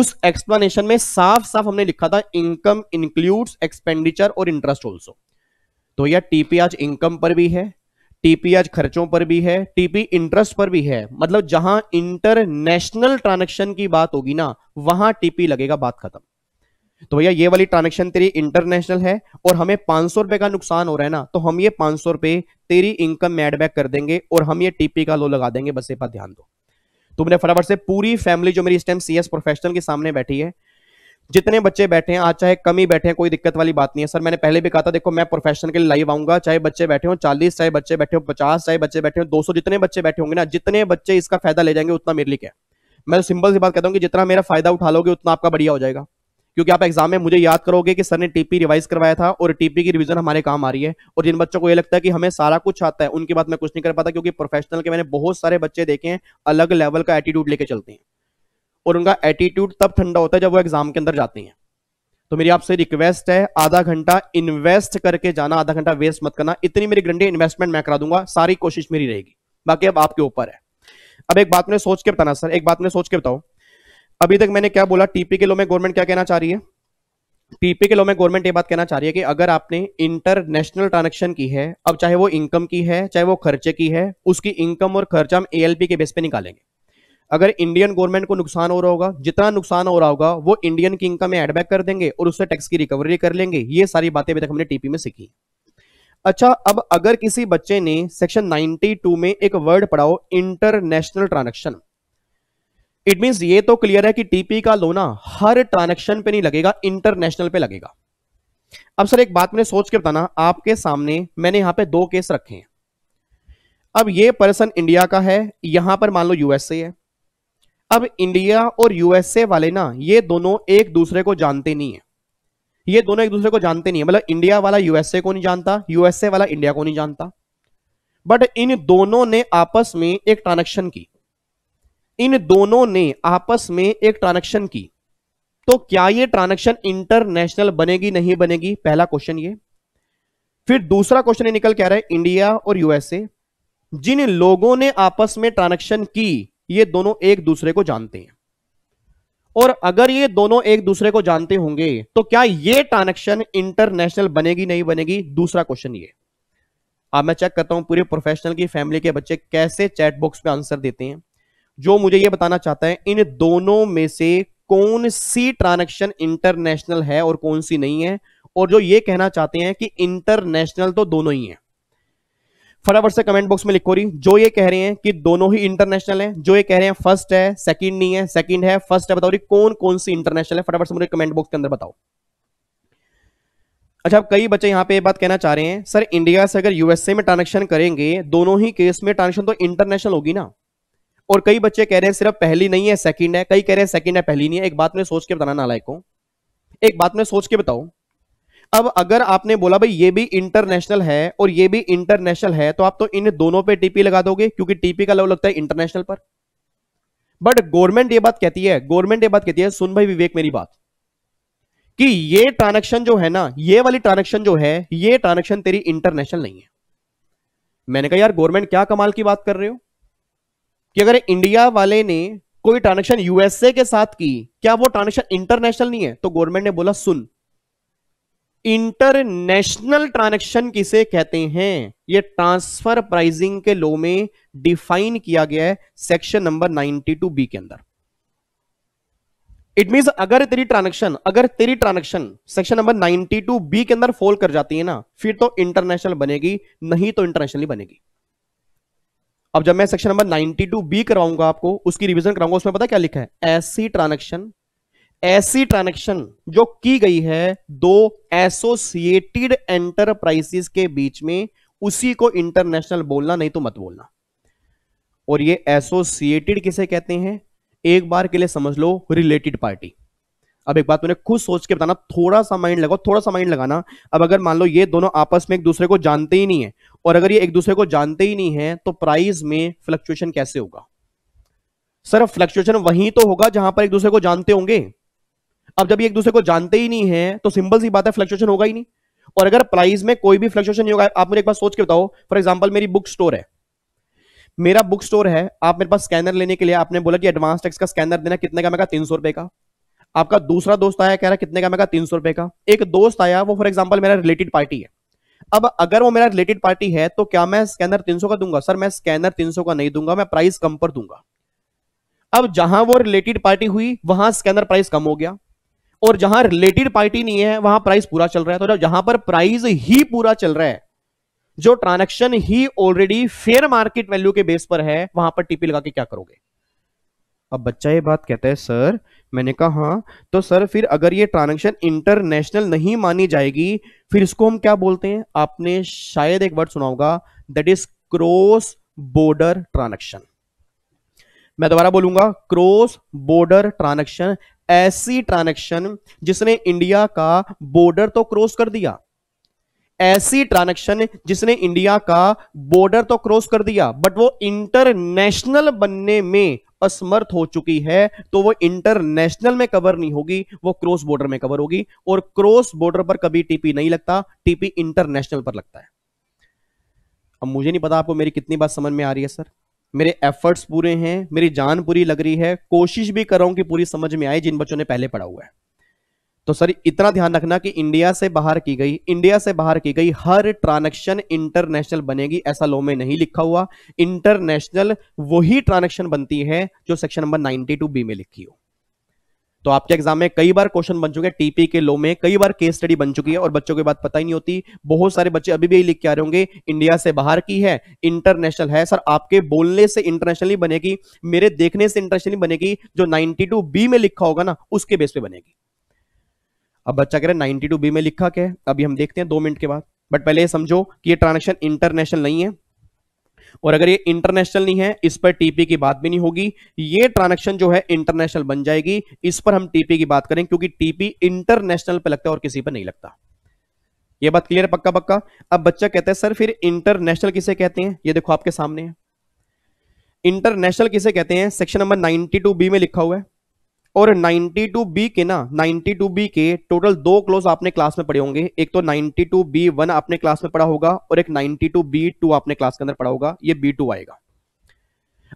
उस एक्सप्लेनेशन में साफ साफ हमने लिखा था इनकम इंक्लूड्स एक्सपेंडिचर और इंटरेस्ट ऑल्सो तो यह टीपी आज इनकम पर भी है टीपी आज खर्चों पर भी है टीपी इंटरेस्ट पर भी है मतलब जहां इंटरनेशनल ट्रांजेक्शन की बात होगी ना वहां टीपी लगेगा बात खत्म तो भैया ये वाली ट्रांजेक्शन तेरी इंटरनेशनल है और हमें पांच सौ रुपए का नुकसान हो रहा है ना तो हम ये पांच सौ रुपए तेरी इनकम में एडबैक कर देंगे और हम ये टीपी का लो लगा देंगे बस ये पर ध्यान दो तुमने तो फटाफट से पूरी फैमिली जो मेरी इस टाइम सीएस प्रोफेशनल के सामने बैठी है जितने बच्चे बैठे हैं आज चाहे कम ही बैठे हैं कोई दिक्कत वाली बात नहीं है सर मैंने पहले भी कहा था देखो मैं प्रोफेशन के लिए लाइव आऊंगा चाहे बच्चे बैठे हो चालीस चाहे बच्चे बैठे हो पचास चाहे बच्चे बैठे हो दो जितने बच्चे बैठे होंगे ना जितने बच्चे इसका फायदा ले जाएंगे उतना मेरे लिए क्या मैं तो सिंपल सी बात कहता हूँ कि जितना मेरा फायदा उठा लोगे उतना आपका बढ़िया हो जाएगा क्योंकि आप एग्जाम में मुझे याद करोगे कि सर ने टीपी रिवाइज करवाया था और टीपी की रिविजन हमारे काम आ रही है और जिन बच्चों को ये लगता है कि हमें सारा कुछ आता है उनकी बात मैं कुछ नहीं कर पाता क्योंकि प्रोफेशनल के मैंने बहुत सारे बच्चे देखे हैं अलग लेवल का एटीट्यूड लेके चलते हैं और उनका एटीट्यूड तब ठंडा होता है जब वो एग्जाम के अंदर जाती हैं तो मेरी आपसे रिक्वेस्ट है आधा घंटा इन्वेस्ट करके जाना आधा घंटा वेस्ट मत करना इतनी मेरी ग्रंटी इन्वेस्टमेंट मैं करा दूंगा सारी कोशिश मेरी रहेगी बाकी अब आपके ऊपर है अब एक बात मैंने सोच के बताना सर एक बात मैंने सोच के बताओ अभी तक मैंने क्या बोला टीपी के लो में गवर्नमेंट क्या कहना चाह रही है टीपी के लो में गवर्नमेंट ये बात कहना चाह रही है कि अगर आपने इंटरनेशनल ट्रांजेक्शन की है अब चाहे वो इनकम की है चाहे वो खर्चे की है उसकी इनकम और खर्चा हम एएलपी के बेस पे निकालेंगे अगर इंडियन गवर्नमेंट को नुकसान हो रहा होगा जितना नुकसान हो रहा होगा वो इंडियन की इनकम में एडबैक कर देंगे और उससे टैक्स की रिकवरी कर लेंगे ये सारी बातें अभी तक हमने टीपी में सीखी अच्छा अब अगर किसी बच्चे ने सेक्शन 92 में एक वर्ड पढ़ाओ इंटरनेशनल ट्रांजेक्शन इट मीन ये तो क्लियर है कि टीपी का लोना हर ट्रांजेक्शन पे नहीं लगेगा इंटरनेशनल पे लगेगा अब सर एक बात मैंने सोच के बताना आपके सामने मैंने यहां पे दो केस रखे हैं अब ये पर्सन इंडिया का है यहां पर मान लो यूएसए है अब इंडिया और यूएसए वाले ना ये दोनों एक दूसरे को जानते नहीं है ये दोनों एक दूसरे को जानते नहीं है मतलब इंडिया वाला यूएसए को नहीं जानता यूएसए वाला इंडिया को नहीं जानता बट इन दोनों ने आपस में एक ट्रांजेक्शन की इन दोनों ने आपस में एक ट्रांजेक्शन की तो क्या ये ट्रांजेक्शन इंटरनेशनल बनेगी नहीं बनेगी पहला क्वेश्चन ये फिर दूसरा क्वेश्चन निकल के आ रहा है इंडिया और यूएसए जिन लोगों ने आपस में ट्रांजेक्शन की ये दोनों एक दूसरे को जानते हैं और अगर ये दोनों एक दूसरे को जानते होंगे तो क्या ये ट्रांजेक्शन इंटरनेशनल बनेगी नहीं बनेगी दूसरा क्वेश्चन ये अब मैं चेक करता हूं पूरे प्रोफेशनल की फैमिली के बच्चे कैसे चैट बॉक्स पे आंसर देते हैं जो मुझे ये बताना चाहता है इन दोनों में से कौन सी ट्रांजेक्शन इंटरनेशनल है और कौन सी नहीं है और जो ये कहना चाहते हैं कि इंटरनेशनल तो दोनों ही है फटाफट से कमेंट बॉक्स में लिखो रही जो ये कह रहे हैं कि दोनों ही इंटरनेशनल हैं जो ये कह रहे हैं फर्स्ट है सेकंड नहीं है सेकंड है फर्स्ट है बताओ रही कौन कौन सी इंटरनेशनल है फटाफट से मुझे कमेंट बॉक्स के अंदर बताओ अच्छा कई बच्चे यहाँ पे बात कहना चाह रहे हैं सर इंडिया से अगर यूएसए में ट्रांजेक्शन करेंगे दोनों ही केस में ट्रांजेक्शन तो इंटरनेशनल होगी ना और कई बच्चे कह रहे हैं सिर्फ पहली नहीं है सेकंड है कई कह रहे हैं सेकंड है पहली नहीं है एक बात में सोच के बताना नालायक को एक बात में सोच के बताओ अब अगर आपने बोला भाई ये भी इंटरनेशनल है और ये भी इंटरनेशनल है तो आप तो इन दोनों पे टीपी लगा दोगे क्योंकि टीपी का लव लगता है इंटरनेशनल पर बट गवर्नमेंट ये बात कहती है गवर्नमेंट ये बात कहती है सुन भाई विवेक मेरी बात कि ये ट्रांजेक्शन जो है ना ये वाली ट्रांजेक्शन जो है ये ट्रांजेक्शन तेरी इंटरनेशनल नहीं है मैंने कहा यार गवर्नमेंट क्या कमाल की बात कर रहे हो कि अगर इंडिया वाले ने कोई ट्रांजेक्शन यूएसए के साथ की क्या वो ट्रांजेक्शन इंटरनेशनल नहीं है तो गवर्नमेंट ने बोला सुन इंटरनेशनल ट्रांजेक्शन किसे कहते हैं यह ट्रांसफर प्राइसिंग के लो में डिफाइन किया गया है सेक्शन नंबर 92 बी के अंदर इट मींस अगर तेरी ट्रांजेक्शन अगर तेरी ट्रांजेक्शन सेक्शन नंबर 92 बी के अंदर फॉल कर जाती है ना फिर तो इंटरनेशनल बनेगी नहीं तो इंटरनेशनली बनेगी अब जब मैं सेक्शन नंबर 92 बी कराऊंगा आपको उसकी रिवीजन कराऊंगा उसमें पता क्या लिखा है ऐसी ट्रांजेक्शन ऐसी ट्रांजेक्शन जो की गई है दो एसोसिएटेड एंटरप्राइजेस के बीच में उसी को इंटरनेशनल बोलना नहीं तो मत बोलना और ये एसोसिएटेड किसे कहते हैं एक बार के लिए समझ लो रिलेटेड पार्टी अब एक बात तुमने खुद सोच के बताना थोड़ा सा माइंड लगाओ थोड़ा सा माइंड लगाना अब अगर मान लो ये दोनों आपस में एक दूसरे को जानते ही नहीं है और अगर ये एक दूसरे को जानते ही नहीं है तो प्राइस में फ्लक्चुएशन कैसे होगा सर फ्लक्चुएशन वहीं तो होगा जहां पर एक दूसरे को जानते होंगे अब जब एक दूसरे को जानते ही नहीं है तो सिंपल सी बात है फ्लक्चुएशन होगा ही नहीं और अगर प्राइस में कोई भी फ्लक्चुएशन नहीं होगा आप मुझे एक बार सोच के बताओ फॉर एग्जाम्पल मेरी बुक स्टोर है मेरा बुक स्टोर है आप मेरे पास स्कैनर लेने के लिए आपने बोला कि एडवांस टैक्स का स्कैनर देना कितने का मैं तीन सौ रुपए का आपका दूसरा दोस्त आया कह रहा कितने का मेगा तीन सौ रुपए का एक दोस्त आया वो फॉर एग्जाम्पल मेरा रिलेटेड पार्टी है अब अगर वो मेरा रिलेटेड पार्टी है तो क्या मैं स्कैनर तीन सौ का दूंगा सर मैं स्कैनर तीन सौ का नहीं दूंगा मैं प्राइस कम पर दूंगा अब जहां वो रिलेटेड पार्टी हुई वहां स्कैनर प्राइस कम हो गया और जहां रिलेटेड पार्टी नहीं है वहां प्राइस पूरा चल रहा है तो जब जहां पर प्राइस ही पूरा चल रहा है जो ट्रांजेक्शन ही ऑलरेडी फेयर मार्केट वैल्यू के बेस पर है वहां पर टीपी लगा के क्या करोगे अब बच्चा ये बात कहता है सर मैंने कहा हाँ तो सर फिर अगर ये ट्रांजेक्शन इंटरनेशनल नहीं मानी जाएगी फिर इसको हम क्या बोलते हैं आपने शायद एक वर्ड सुना होगा that is cross border transaction मैं दोबारा बोलूंगा क्रॉस बॉर्डर ट्रांजेक्शन ऐसी ट्रांजेक्शन जिसने इंडिया का बॉर्डर तो क्रॉस कर दिया ऐसी ट्रांजेक्शन जिसने इंडिया का बॉर्डर तो क्रॉस कर दिया बट वो इंटरनेशनल बनने में असमर्थ हो चुकी है तो वो इंटरनेशनल में कवर नहीं होगी वो क्रॉस बॉर्डर में कवर होगी और क्रॉस बॉर्डर पर कभी टीपी नहीं लगता टीपी इंटरनेशनल पर लगता है अब मुझे नहीं पता आपको मेरी कितनी बात समझ में आ रही है सर मेरे एफर्ट्स पूरे हैं मेरी जान पूरी लग रही है कोशिश भी कर रहा हूं कि पूरी समझ में आए जिन बच्चों ने पहले पढ़ा हुआ है तो सर इतना ध्यान रखना कि इंडिया से बाहर की गई इंडिया से बाहर की गई हर ट्रांजेक्शन इंटरनेशनल बनेगी ऐसा लॉ में नहीं लिखा हुआ इंटरनेशनल वही ट्रांजेक्शन बनती है जो सेक्शन नंबर टू बी में लिखी हो तो आपके एग्जाम में कई बार क्वेश्चन बन चुके हैं टीपी के लो में कई बार केस स्टडी बन चुकी है और बच्चों की बात पता ही नहीं होती बहुत सारे बच्चे अभी भी लिख के आ रहे होंगे इंडिया से बाहर की है इंटरनेशनल है सर आपके बोलने से इंटरनेशनली बनेगी मेरे देखने से इंटरनेशनली बनेगी जो नाइनटी बी में लिखा होगा ना उसके बेस पे बनेगी अब बच्चा कह रहा है नाइनटी बी में लिखा क्या है अभी हम देखते हैं दो मिनट के बाद बट पहले समझो कि ये ट्रांजेक्शन इंटरनेशनल नहीं है और अगर ये इंटरनेशनल नहीं है इस पर टीपी की बात भी नहीं होगी ये ट्रांजेक्शन जो है इंटरनेशनल बन जाएगी इस पर हम टीपी की बात करें क्योंकि टीपी इंटरनेशनल पर लगता है और किसी पर नहीं लगता ये बात क्लियर है पक्का पक्का अब बच्चा कहता है सर फिर इंटरनेशनल किसे कहते हैं ये देखो आपके सामने है इंटरनेशनल किसे कहते हैं सेक्शन नंबर 92 बी में लिखा हुआ है और 92B के ना 92B के टोटल दो क्लोज आपने क्लास में पढ़े होंगे एक तो 92B1 आपने क्लास में पढ़ा होगा और एक 92B2 आपने क्लास के अंदर पढ़ा होगा ये B2 आएगा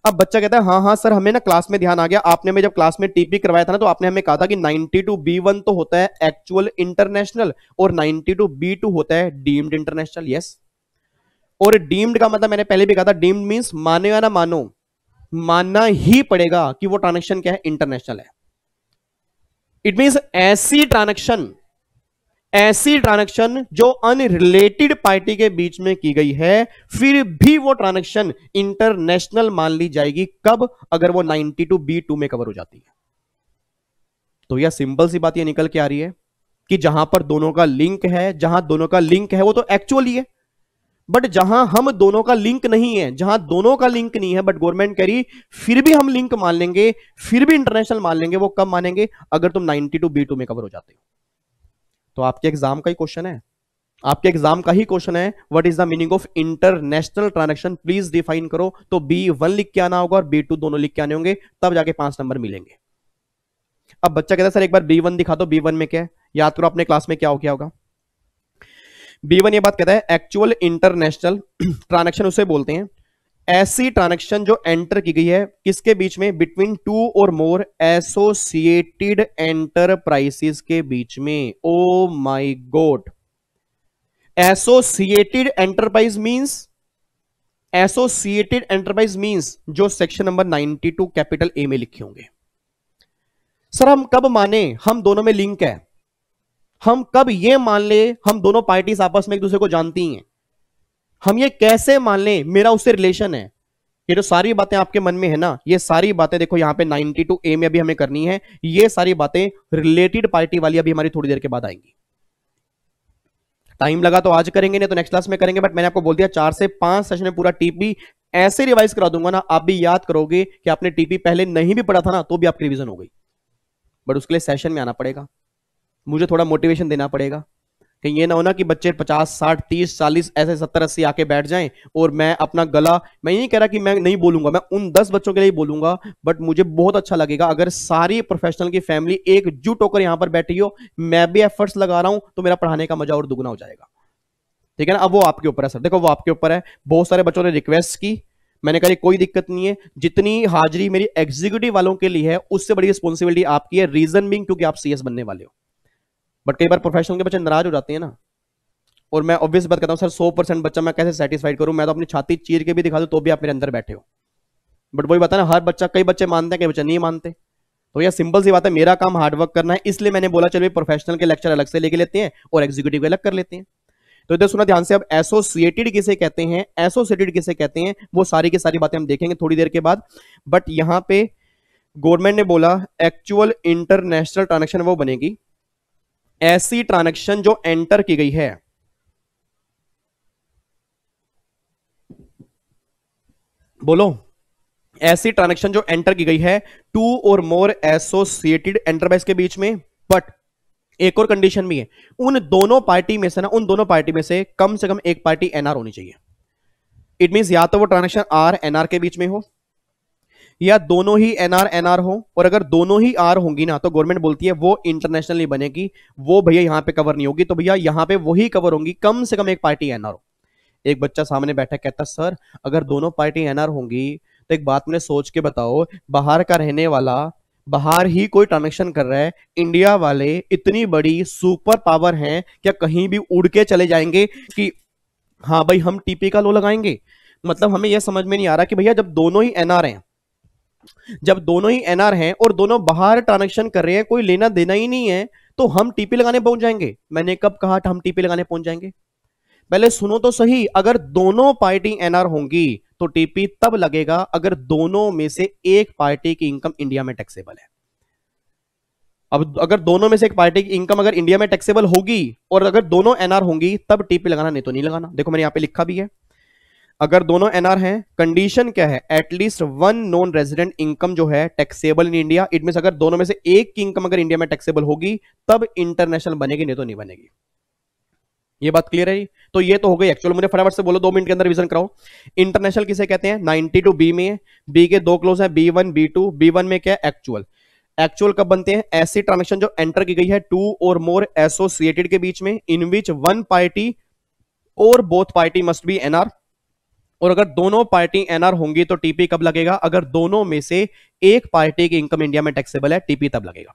अब बच्चा कहता है हाँ हाँ सर हमें ना क्लास में ध्यान आ गया आपने में जब क्लास में टीपी करवाया था ना तो आपने हमें कहा था कि 92B1 तो होता है एक्चुअल इंटरनेशनल और नाइनटी होता है डीम्ड इंटरनेशनल यस और डीम्ड का मतलब मैंने पहले भी कहा था डीम्ड मीन्स मानो या ना मानो मानना ही पड़ेगा कि वो ट्रांजेक्शन क्या है इंटरनेशनल है इट मीन्स ऐसी ट्रांजेक्शन ऐसी ट्रांजेक्शन जो अनरिलेटेड पार्टी के बीच में की गई है फिर भी वो ट्रांजेक्शन इंटरनेशनल मान ली जाएगी कब अगर वो 92 बी टू में कवर हो जाती है तो यह सिंपल सी बात यह निकल के आ रही है कि जहां पर दोनों का लिंक है जहां दोनों का लिंक है वो तो एक्चुअली है बट जहां हम दोनों का लिंक नहीं है जहां दोनों का लिंक नहीं है बट गवर्नमेंट कह रही फिर भी हम लिंक मान लेंगे फिर भी इंटरनेशनल मान लेंगे वो कब मानेंगे अगर तुम 92 बी टू में कवर हो जाते हो तो आपके एग्जाम का ही क्वेश्चन है आपके एग्जाम का ही क्वेश्चन है what is the meaning of international transaction please define करो तो बी वन लिख के आना होगा और बी टू दोनों लिख के आने होंगे तब जाके पांच नंबर मिलेंगे अब बच्चा कहता है सर एक बार बी वन दिखा दो बी वन में क्या है याद करो अपने क्लास में क्या हो गया होगा बी वन ये बात कहता है एक्चुअल इंटरनेशनल ट्रांजेक्शन उसे बोलते हैं ऐसी ट्रांजेक्शन जो एंटर की गई है किसके बीच में बिटवीन टू और मोर एसोसिएटेड एंटरप्राइजेस के बीच में oh my god associated enterprise means associated enterprise means जो सेक्शन नंबर 92 कैपिटल ए में लिखे होंगे सर हम कब माने हम दोनों में लिंक है हम कब ये मान ले हम दोनों पार्टीज आपस में एक दूसरे को जानती हैं हम ये कैसे मान ले मेरा उससे रिलेशन है ये जो सारी बातें आपके मन में है ना ये सारी बातें देखो यहाँ पे 92 ए में अभी हमें करनी है ये सारी बातें रिलेटेड पार्टी वाली अभी हमारी थोड़ी देर के बाद आएंगी टाइम लगा तो आज करेंगे नहीं तो नेक्स्ट क्लास में करेंगे बट मैंने आपको बोल दिया चार से पांच सेशन में पूरा टीपी ऐसे रिवाइज करा दूंगा ना आप भी याद करोगे कि आपने टीपी पहले नहीं भी पढ़ा था ना तो भी आपकी रिविजन हो गई बट उसके लिए सेशन में आना पड़ेगा मुझे थोड़ा मोटिवेशन देना पड़ेगा कि ये ना होना कि बच्चे 50 60 30 40 ऐसे 70 अस्सी आके बैठ जाएं और मैं अपना गला मैं ये नहीं कह रहा कि मैं नहीं बोलूंगा मैं उन 10 बच्चों के लिए बोलूंगा बट मुझे बहुत अच्छा लगेगा अगर सारी प्रोफेशनल की फैमिली एकजुट होकर यहाँ पर बैठी हो मैं भी एफर्ट्स लगा रहा हूँ तो मेरा पढ़ाने का मजा और दुगना हो जाएगा ठीक है ना अब वो आपके ऊपर है सर देखो वो आपके ऊपर है बहुत सारे बच्चों ने रिक्वेस्ट की मैंने कहा कोई दिक्कत नहीं है जितनी हाजिरी मेरी एग्जीक्यूटिव वालों के लिए है उससे बड़ी रिस्पॉन्सिबिलिटी आपकी है रीजन बिंग क्योंकि आप सी बनने वाले हो बट कई बार प्रोफेशनल के बच्चे नाराज हो जाते हैं ना और मैं ऑब्वियस बात करता हूँ सर सौ परसेंट बच्चा मैं कैसे सेटिस्फाइड करूँ मैं तो अपनी छाती चीर के भी दिखा दूँ तो भी आप मेरे अंदर बैठे हो बट वही बता ना हर बच्चा कई बच्चे मानते हैं कई बच्चे नहीं मानते तो यह सिंपल सी बात है मेरा काम हार्डवर्क करना है इसलिए मैंने बोला चलो प्रोफेशनल के लेक्चर अलग से लेके लेते हैं और एग्जीक्यूटिव अलग कर लेते हैं तो इधर सुना ध्यान से अब एसोसिएटेड किसे कहते हैं एसोसिएटेड किसे कहते हैं वो सारी की सारी बातें हम देखेंगे थोड़ी देर के बाद बट यहाँ पे गवर्नमेंट ने बोला एक्चुअल इंटरनेशनल ट्रांजेक्शन वो बनेगी ऐसी ट्रांजेक्शन जो एंटर की गई है बोलो ऐसी ट्रांजेक्शन जो एंटर की गई है टू और मोर एसोसिएटेड एंटरप्राइज के बीच में बट एक और कंडीशन भी है उन दोनों पार्टी में से ना उन दोनों पार्टी में से कम से कम एक पार्टी एनआर होनी चाहिए इट मीन या तो वो ट्रांजेक्शन आर एनआर के बीच में हो या दोनों ही एनआर एनआर हो और अगर दोनों ही आर होंगी ना तो गवर्नमेंट बोलती है वो इंटरनेशनली बनेगी वो भैया यहाँ पे कवर नहीं होगी तो भैया यहाँ पे वही कवर होंगी कम से कम एक पार्टी एनआर हो एक बच्चा सामने बैठा कहता सर अगर दोनों पार्टी एनआर होंगी तो एक बात मैंने सोच के बताओ बाहर का रहने वाला बाहर ही कोई ट्रांजेक्शन कर रहा है इंडिया वाले इतनी बड़ी सुपर पावर है क्या कहीं भी उड़ के चले जाएंगे कि हाँ भाई हम टीपी का लो लगाएंगे मतलब हमें यह समझ में नहीं आ रहा कि भैया जब दोनों ही एनआर हैं जब दोनों ही एनआर हैं और दोनों बाहर ट्रांजेक्शन कर रहे हैं कोई लेना देना ही नहीं है तो हम टीपी लगाने पहुंच जाएंगे मैंने कब कहा था हम टीपी लगाने पहुंच जाएंगे पहले सुनो तो सही अगर दोनों पार्टी एनआर होंगी तो टीपी तब लगेगा अगर दोनों में से एक पार्टी की इनकम इंडिया में टैक्सेबल है अब अगर दोनों में से एक पार्टी की इनकम अगर इंडिया में टैक्सेबल होगी और अगर दोनों एनआर होंगी तब टीपी लगाना नहीं तो नहीं लगाना देखो मैंने यहां पे लिखा भी है अगर दोनों एनआर हैं कंडीशन क्या है at least one non resident income जो है taxable in India it mean अगर दोनों में से एक की इनकम अगर इंडिया में टैक्सेबल होगी तब इंटरनेशनल बनेगी नहीं तो नहीं बनेगी ये बात क्लियर है तो ये तो हो गई एक्चुअल मुझे फटाफट से बोलो दो मिनट के अंदर रिविजन कराओ इंटरनेशनल किसे कहते हैं नाइनटी टू बी में बी के दो क्लोज है B one B two B one में क्या है एक्चुअल एक्चुअल कब बनते हैं ऐसी ट्रांजेक्शन जो एंटर की गई है टू और मोर एसोसिएटेड के बीच में इन विच वन पार्टी और both party must be NR और अगर दोनों पार्टी एनआर होंगी तो टीपी कब लगेगा अगर दोनों में से एक पार्टी की इनकम इंडिया में टैक्सेबल है टीपी तब लगेगा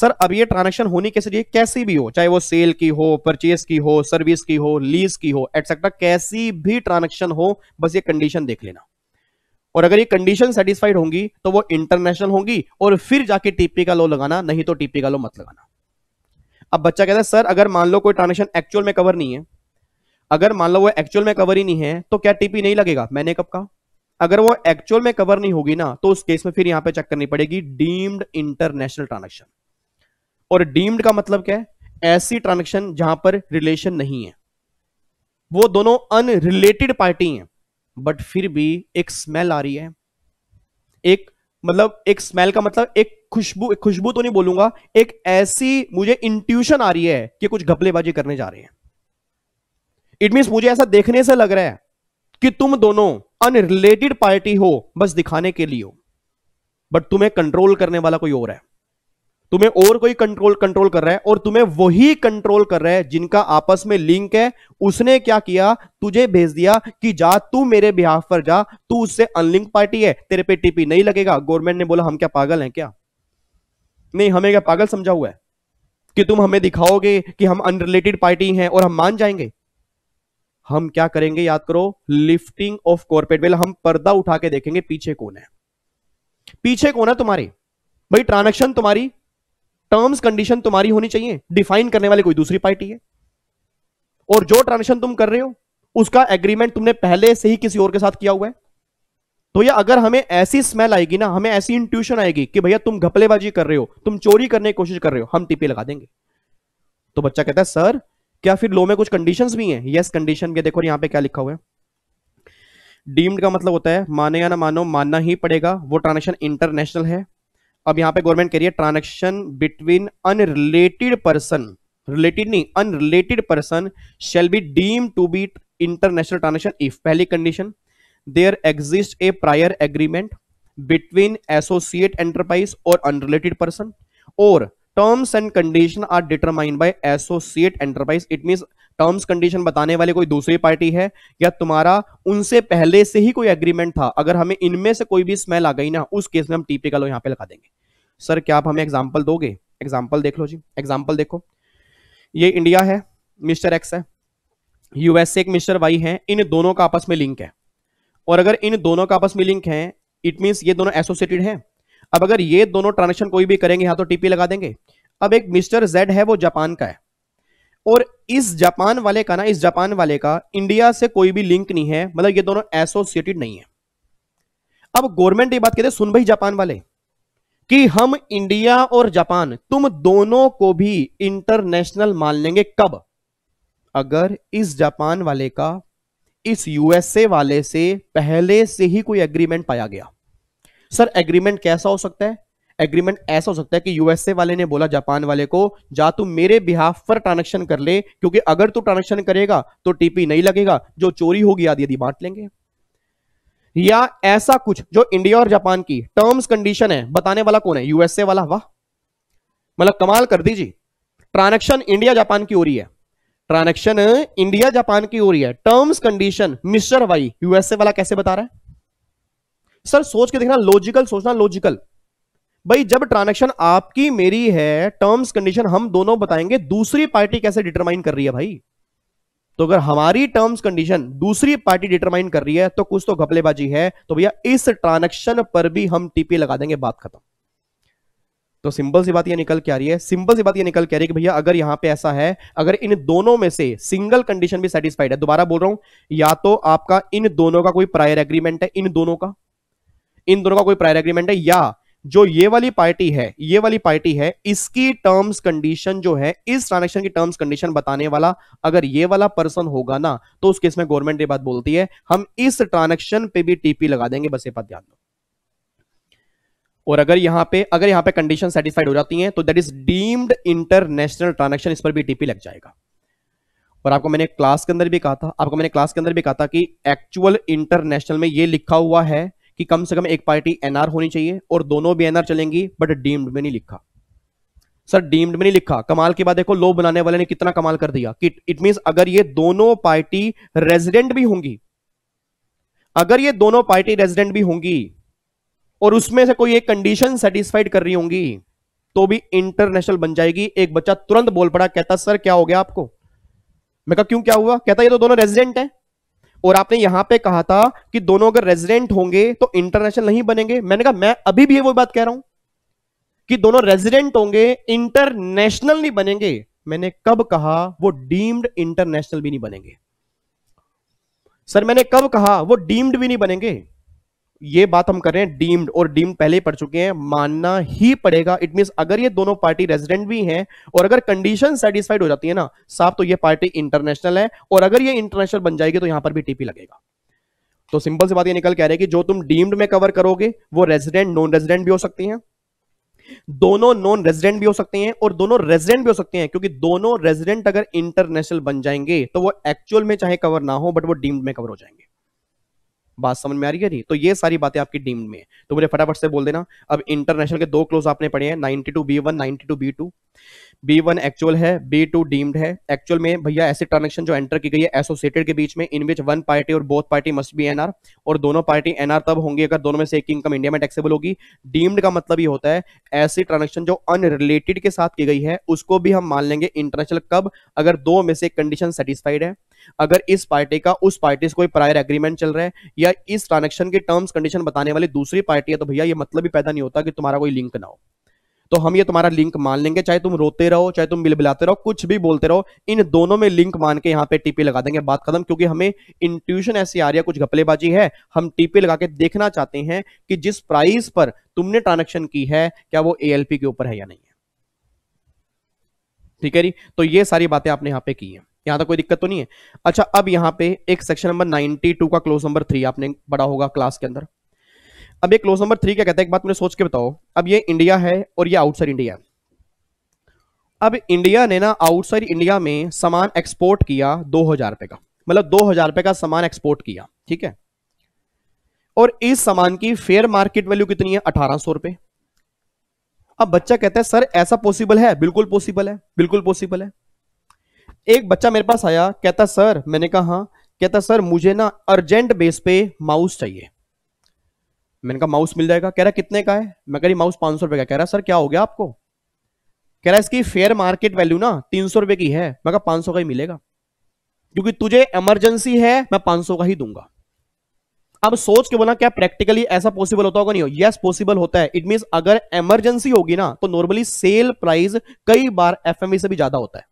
सर अब ये ट्रांजेक्शन होने के लिए कैसी भी हो चाहे वो सेल की हो परचेज की हो सर्विस की हो लीज की हो एटसेट्रा कैसी भी ट्रांजेक्शन हो बस ये कंडीशन देख लेना और अगर ये कंडीशन सेटिस्फाइड होंगी तो वो इंटरनेशनल होंगी और फिर जाके टीपी का लो लगाना नहीं तो टीपी का लो मत लगाना अब बच्चा कहता है सर अगर मान लो कोई ट्रांजेक्शन एक्चुअल में कवर नहीं है अगर मान लो वो एक्चुअल में कवर ही नहीं है तो क्या टीपी नहीं लगेगा मैंने कब कहा अगर वो एक्चुअल में कवर नहीं होगी ना तो उस केस में फिर यहां पे चेक करनी पड़ेगी डीम्ड इंटरनेशनल ट्रांजेक्शन और डीम्ड का मतलब क्या है ऐसी ट्रांजेक्शन जहां पर रिलेशन नहीं है वो दोनों अनरिलेटेड पार्टी हैं बट फिर भी एक स्मेल आ रही है एक मतलब एक स्मेल का मतलब एक खुशबू खुशबू तो नहीं बोलूंगा एक ऐसी मुझे इंट्यूशन आ रही है कि कुछ घपलेबाजी करने जा रहे हैं इट मीन मुझे ऐसा देखने से लग रहा है कि तुम दोनों अनरिलेटेड पार्टी हो बस दिखाने के लिए हो बट तुम्हें कंट्रोल करने वाला कोई और है तुम्हें और कोई कंट्रोल कंट्रोल कर रहा है और तुम्हें वही कंट्रोल कर रहा है जिनका आपस में लिंक है उसने क्या किया तुझे भेज दिया कि जा तू मेरे बिहाफ पर जा तू उससे अनलिंक पार्टी है तेरे पे टीपी नहीं लगेगा गवर्नमेंट ने बोला हम क्या पागल हैं क्या नहीं हमें क्या पागल समझा हुआ है कि तुम हमें दिखाओगे कि हम अनरिलेटेड पार्टी हैं और हम मान जाएंगे हम क्या करेंगे याद करो लिफ्टिंग ऑफ कॉर्पेट वेल हम पर्दा उठा के देखेंगे पीछे कौन है पीछे कौन है तुम्हारे भाई ट्रांजेक्शन तुम्हारी टर्म्स कंडीशन तुम्हारी होनी चाहिए डिफाइन करने वाली कोई दूसरी पार्टी है और जो ट्रांजेक्शन तुम कर रहे हो उसका एग्रीमेंट तुमने पहले से ही किसी और के साथ किया हुआ है तो या अगर हमें ऐसी स्मेल आएगी ना हमें ऐसी इंट्यूशन आएगी कि भैया तुम घपलेबाजी कर रहे हो तुम चोरी करने की कोशिश कर रहे हो हम टीपी लगा देंगे तो बच्चा कहता है सर क्या फिर लो में कुछ कंडीशन भी हैं यस कंडीशन भी देखो यहाँ पे क्या लिखा हुआ है डीम्ड का मतलब होता है माने या ना मानो मानना ही पड़ेगा वो ट्रांजेक्शन इंटरनेशनल है अब यहाँ पे गवर्नमेंट कह रही है transaction between unrelated person related नहीं unrelated person shall be deem to be international transaction if पहली condition there exist a prior agreement between associate enterprise और अनरिलेटेड पर्सन और terms and condition are determine by associate enterprise it mean terms condition बताने वाले कोई दूसरी party है या तुम्हारा उनसे पहले से ही कोई एग्रीमेंट था अगर हमें इनमें से कोई भी स्मेल आ गई ना उस केस में हम टीपी का लो यहाँ पे लगा देंगे सर क्या आप हमें एग्जाम्पल दोगे एग्जाम्पल देख लो जी एग्जाम्पल देखो ये इंडिया है मिस्टर एक्स है यूएसए एक मिस्टर वाई है इन दोनों का आपस में लिंक है और अगर इन दोनों का आपस में लिंक है इट मीन्स ये दोनों एसोसिएटेड है अब अगर ये दोनों ट्रांजेक्शन कोई भी करेंगे यहाँ तो टीपी लगा देंगे अब एक मिस्टर जेड है वो जापान का है और इस जापान वाले का ना इस जापान वाले का इंडिया से कोई भी लिंक नहीं है मतलब ये दोनों एसोसिएटेड नहीं है अब गवर्नमेंट ये बात कहते सुन भाई जापान वाले कि हम इंडिया और जापान तुम दोनों को भी इंटरनेशनल मान लेंगे कब अगर इस जापान वाले का इस यूएसए वाले से पहले से ही कोई एग्रीमेंट पाया गया सर एग्रीमेंट कैसा हो सकता है एग्रीमेंट ऐसा हो सकता है कि यूएसए वाले ने बोला जापान वाले को जा तू मेरे बिहाफ पर ट्रांजेक्शन कर ले क्योंकि अगर तू ट्रांजेक्शन करेगा तो टीपी नहीं लगेगा जो चोरी होगी आदि आदि बांट लेंगे या ऐसा कुछ जो इंडिया और जापान की टर्म्स कंडीशन है बताने वाला कौन है यूएसए वाला वाह मतलब कमाल कर दीजिए ट्रांजेक्शन इंडिया जापान की हो रही है ट्रांजेक्शन इंडिया जापान की हो रही है terms condition Mister Y USA वाला कैसे बता रहा है सर सोच के देखना लॉजिकल सोचना लॉजिकल भाई जब ट्रांजेक्शन आपकी मेरी है टर्म्स कंडीशन हम दोनों बताएंगे दूसरी पार्टी कैसे डिटरमाइन कर रही है भाई तो अगर हमारी टर्म्स कंडीशन दूसरी पार्टी डिटरमाइन कर रही है तो कुछ तो घपलेबाजी है तो भैया इस ट्रांजेक्शन पर भी हम टीपी लगा देंगे बात खत्म तो सिंपल सी बात यह निकल के आ रही है सिंपल सी बात यह निकल के आ रही है कि भैया अगर यहां पे ऐसा है अगर इन दोनों में से सिंगल कंडीशन भी सेटिस्फाइड है दोबारा बोल रहा हूं या तो आपका इन दोनों का कोई प्रायर एग्रीमेंट है इन दोनों का इन दोनों का कोई प्रायर एग्रीमेंट है या जो ये वाली पार्टी है ये वाली पार्टी है इसकी टर्म्स कंडीशन जो है इस ट्रांजेक्शन की टर्म्स कंडीशन बताने वाला अगर ये वाला पर्सन होगा ना तो उस केस में गवर्नमेंट ये बात बोलती है हम इस ट्रांजेक्शन पे भी टीपी लगा देंगे बस ये बात ध्यान दो और अगर यहां पे अगर यहां पे कंडीशन सेटिस्फाइड हो जाती है तो that is deemed international transaction इस पर भी टीपी लग जाएगा और आपको मैंने क्लास के अंदर भी कहा था आपको मैंने क्लास के अंदर भी कहा था कि एक्चुअल इंटरनेशनल में ये लिखा हुआ है कि कम से कम एक पार्टी एनआर होनी चाहिए और दोनों भी एनआर चलेंगी बट डीम्ड में नहीं लिखा सर डीम्ड में नहीं लिखा कमाल के बाद देखो लो बनाने वाले ने कितना कमाल कर दिया कि इट मीन अगर ये दोनों पार्टी रेजिडेंट भी होंगी अगर ये दोनों पार्टी रेजिडेंट भी होंगी और उसमें से कोई एक कंडीशन सेटिस्फाइड कर रही होंगी तो भी इंटरनेशनल बन जाएगी एक बच्चा तुरंत बोल पड़ा कहता सर क्या हो गया आपको मैं कहा क्यों क्या हुआ कहता ये तो दोनों रेजिडेंट है और आपने यहां पे कहा था कि दोनों अगर रेजिडेंट होंगे तो इंटरनेशनल नहीं बनेंगे मैंने कहा मैं अभी भी वो बात कह रहा हूं कि दोनों रेजिडेंट होंगे इंटरनेशनल नहीं बनेंगे मैंने कब कहा वो डीम्ड इंटरनेशनल भी नहीं बनेंगे सर मैंने कब कहा वो डीम्ड भी नहीं बनेंगे ये बात हम कर रहे हैं डीम्ड और डीम्ड पहले ही पढ़ चुके हैं मानना ही पड़ेगा इट मीन अगर ये दोनों पार्टी रेजिडेंट भी हैं और अगर कंडीशन सेटिस्फाइड हो जाती है ना साफ तो ये पार्टी इंटरनेशनल है और अगर ये इंटरनेशनल बन जाएगी तो यहां पर भी टीपी लगेगा तो सिंपल सी बात ये निकल कह रहे हैं कि जो तुम डीम्ड में कवर करोगे वो रेजिडेंट नॉन रेजिडेंट भी हो सकती हैं दोनों नॉन रेजिडेंट भी हो सकते हैं और दोनों रेजिडेंट भी हो सकते हैं क्योंकि दोनों रेजिडेंट अगर इंटरनेशनल बन जाएंगे तो वो एक्चुअल में चाहे कवर ना हो बट वो डीम्ड में कवर हो जाएंगे बात समझ में आ रही है नहीं तो ये सारी बातें आपकी डीम्ड में है तो मुझे फटाफट से बोल देना अब इंटरनेशनल के दो क्लोज आपने पढ़े हैं ninety two B one ninety two B two B one actual है बी टू डीम्ड है एक्चुअल में भैया ऐसी ट्रांजेक्शन जो एंटर की गई है एसोसिएटेड के बीच में इन विच वन पार्टी और both party must be NR और दोनों पार्टी एनआर तब होंगी अगर दोनों में से एक इनकम इंडिया में टैक्सेबल होगी डीम्ड का मतलब ये होता है ऐसी ट्रांजेक्शन जो अनरिलेटेड के साथ की गई है उसको भी हम मान लेंगे इंटरनेशनल कब अगर दो में से कंडीशन सेटिस्फाइड है अगर इस पार्टी का उस पार्टी से कोई प्रायर एग्रीमेंट चल रहा है या इस ट्रांजेक्शन की टर्म्स कंडीशन बताने वाली दूसरी पार्टी है तो भैया ये मतलब भी पैदा नहीं होता कि तुम्हारा कोई लिंक ना हो तो हम ये तुम्हारा लिंक मान लेंगे चाहे तुम रोते रहो चाहे तुम बिलबिलाते रहो कुछ भी बोलते रहो इन दोनों में लिंक मान के यहाँ पे टीपी लगा देंगे बात खत्म क्योंकि हमें इंट्यूशन ऐसी आ रही है कुछ घपलेबाजी है हम टीपी लगा के देखना चाहते हैं कि जिस प्राइस पर तुमने ट्रांजेक्शन की है क्या वो ए के ऊपर है या नहीं है ठीक है जी तो ये सारी बातें आपने यहाँ पे की है यहां तक कोई दिक्कत तो नहीं है अच्छा अब यहाँ पे एक सेक्शन नंबर 92 का क्लोज नंबर थ्री आपने पढ़ा होगा क्लास के अंदर अब ये क्लोज नंबर थ्री क्या कहता है एक बात मुझे सोच के बताओ अब ये इंडिया है और ये आउटसाइड इंडिया है अब इंडिया ने ना आउटसाइड इंडिया में सामान एक्सपोर्ट किया दो हजार रुपए का मतलब दो हजार रुपए का सामान एक्सपोर्ट किया ठीक है और इस सामान की फेयर मार्केट वैल्यू कितनी है अठारह सौ रुपए अब बच्चा कहता है सर ऐसा पॉसिबल है बिल्कुल पॉसिबल है बिल्कुल पॉसिबल है एक बच्चा मेरे पास आया कहता सर मैंने कहा कहता सर मुझे ना अर्जेंट बेस पे माउस चाहिए मैंने कहा माउस मिल जाएगा कह रहा कितने का है मैं कह रही माउस पांच सौ रुपए का कह रहा सर क्या हो गया आपको कह रहा इसकी फेयर मार्केट वैल्यू ना तीन सौ रुपए की है मैं कहा पांच सौ का ही मिलेगा क्योंकि तुझे इमरजेंसी है मैं पांच सौ का ही दूंगा अब सोच के बोला क्या प्रैक्टिकली ऐसा पॉसिबल होता होगा नहीं हो यस पॉसिबल होता है इट मीन अगर इमरजेंसी होगी ना तो नॉर्मली सेल प्राइस कई बार एफएमई से भी ज्यादा होता है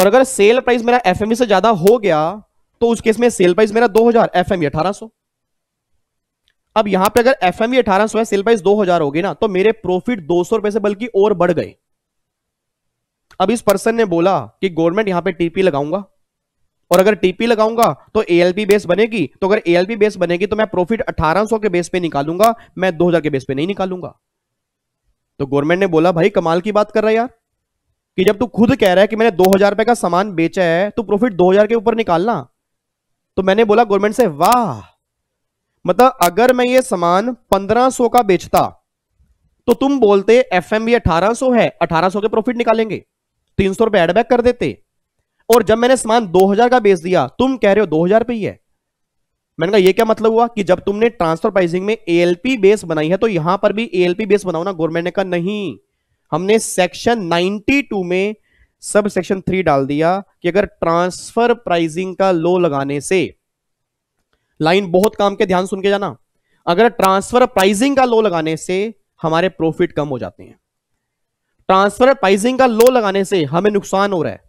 और अगर सेल प्राइस मेरा एफएमई से ज्यादा हो गया तो उस केस में सेल प्राइस मेरा दो 2000 एफएमई 1800 अब यहां पे अगर एफ एम e अठारह सौ सेल प्राइस दो हजार होगी ना तो मेरे प्रॉफिट दो सौ रुपए से बल्कि और बढ़ गए अब इस पर्सन ने बोला कि गवर्नमेंट यहां पे टीपी लगाऊंगा और अगर टीपी लगाऊंगा तो एएलपी बेस बनेगी तो अगर एएलपी बेस बनेगी तो मैं प्रॉफिट 1800 के बेस पे निकालूंगा मैं 2000 के बेस पे नहीं निकालूंगा तो गवर्नमेंट ने बोला भाई कमाल की बात कर रहा है यार कि जब तू खुद कह रहा है कि मैंने दो हजार रुपए का सामान बेचा है तो प्रॉफिट दो हजार के ऊपर निकालना तो मैंने बोला गवर्नमेंट से वाह मतलब अगर मैं ये सामान 1500 का बेचता तो तुम बोलते एफ एम है 1800 के प्रॉफिट निकालेंगे तीन सौ रुपए एडबैक कर देते और जब मैंने सामान 2000 का बेच दिया तुम कह रहे हो 2000 पे ही है मैंने कहा ये क्या मतलब हुआ कि जब तुमने ट्रांसफर प्राइसिंग में पी बेस बनाई है तो यहां पर भी पी बेस बनाओ ना गवर्नमेंट ने कहा नहीं हमने सेक्शन 92 में सब सेक्शन 3 डाल दिया कि अगर ट्रांसफर प्राइसिंग का लो लगाने से लाइन बहुत काम के ध्यान सुन के जाना अगर ट्रांसफर प्राइसिंग का लो लगाने से हमारे प्रॉफिट कम हो जाते हैं ट्रांसफर प्राइसिंग का लो लगाने से हमें नुकसान हो रहा है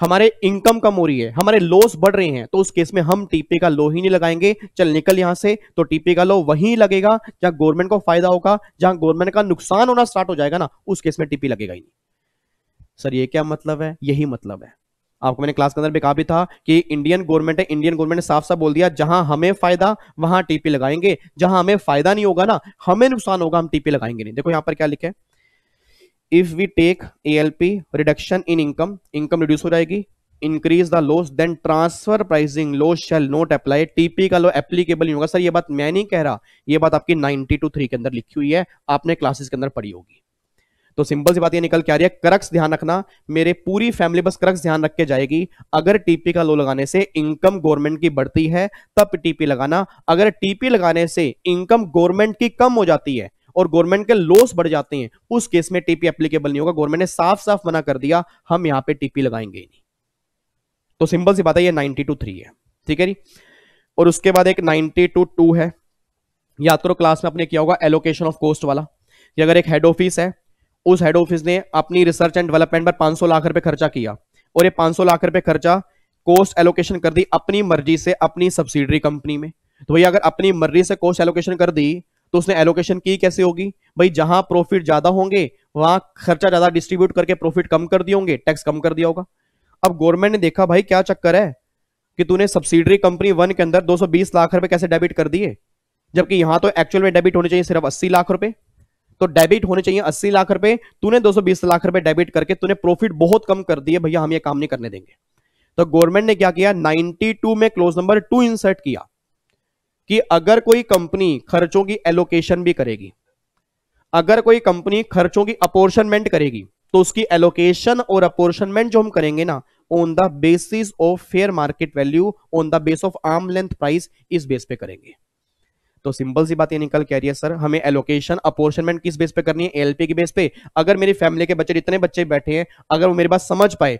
हमारे इनकम कम हो रही है हमारे लॉस बढ़ रहे हैं तो उस केस में हम टीपी का लो ही नहीं लगाएंगे चल निकल यहां से तो टीपी का लो वहीं लगेगा जहां गवर्नमेंट को फायदा होगा जहां गवर्नमेंट का नुकसान होना स्टार्ट हो जाएगा ना उस केस में टीपी लगेगा ही नहीं सर ये क्या मतलब है यही मतलब है आपको मैंने क्लास के अंदर भी कहा भी था कि इंडियन गवर्नमेंट है इंडियन गवर्नमेंट ने साफ साफ बोल दिया जहां हमें फायदा वहां टीपी लगाएंगे जहां हमें फायदा नहीं होगा ना हमें नुकसान होगा हम टीपी लगाएंगे नहीं देखो यहां पर क्या लिखे if we take P reduction in income income reduce हो जाएगी increase the loss then transfer pricing loss shall not apply TP का लो एप्लीकेबल नहीं होगा सर ये बात मैं नहीं कह रहा ये बात आपकी नाइनटी टू थ्री के अंदर लिखी हुई है आपने क्लासेस के अंदर पढ़ी होगी तो सिंपल सी बात ये निकल के आ रही है करक्स ध्यान रखना मेरे पूरी फैमिली बस करक्स ध्यान रख के जाएगी अगर टीपी का लो लगाने से इनकम गवर्नमेंट की बढ़ती है तब टीपी लगाना अगर टीपी लगाने से इनकम गवर्नमेंट की कम हो जाती है और गवर्नमेंट के लॉस बढ़ जाते हैं उस केस में टीपी एप्लीकेबल नहीं होगा गवर्नमेंट ने साफ साफ मना कर दिया हम यहां पर टीपी लगाएंगे नहीं तो सिंपल सी बात है ये नाइनटी टू थ्री है ठीक है जी और उसके बाद एक नाइनटी टू टू है याद करो क्लास में आपने किया होगा एलोकेशन ऑफ कोस्ट वाला ये अगर एक हेड ऑफिस है उस हेड ऑफिस ने अपनी रिसर्च एंड डेवलपमेंट पर 500 लाख रुपए खर्चा किया और ये 500 लाख रुपए खर्चा कोस्ट एलोकेशन कर दी अपनी मर्जी से अपनी सब्सिडरी कंपनी में तो भैया अगर अपनी मर्जी से कोस्ट एलोकेशन कर दी तो उसने एलोकेशन की कैसे होगी भाई जहां प्रॉफिट ज्यादा होंगे वहां खर्चा ज्यादा डिस्ट्रीब्यूट करके प्रॉफिट कम कर दिए होंगे टैक्स कम कर दिया होगा अब गवर्नमेंट ने देखा भाई क्या चक्कर है कि तूने सब्सिडरी कंपनी वन के अंदर 220 लाख रुपए कैसे डेबिट कर दिए जबकि यहां तो एक्चुअल में डेबिट होने चाहिए सिर्फ 80 लाख रुपए तो डेबिट होने चाहिए अस्सी लाख रुपए तूने दो लाख रुपए डेबिट करके तूने प्रॉफिट बहुत कम कर दिए भैया हम ये काम नहीं करने देंगे तो गवर्नमेंट ने क्या किया 92 में क्लोज नंबर टू इंसर्ट किया कि अगर कोई कंपनी खर्चों की एलोकेशन भी करेगी अगर कोई कंपनी खर्चों की अपोर्शनमेंट करेगी तो उसकी एलोकेशन और अपोर्शनमेंट जो हम करेंगे ना on the basis of fair market value on the base of arm length price इस बेस पे करेंगे तो सिंपल सी बात ये निकल के आ रही है सर हमें एलोकेशन अपोर्शनमेंट किस बेस पे करनी है एलपी के बेस पे अगर मेरी फैमिली के बच्चे इतने बच्चे बैठे हैं अगर वो मेरे पास समझ पाए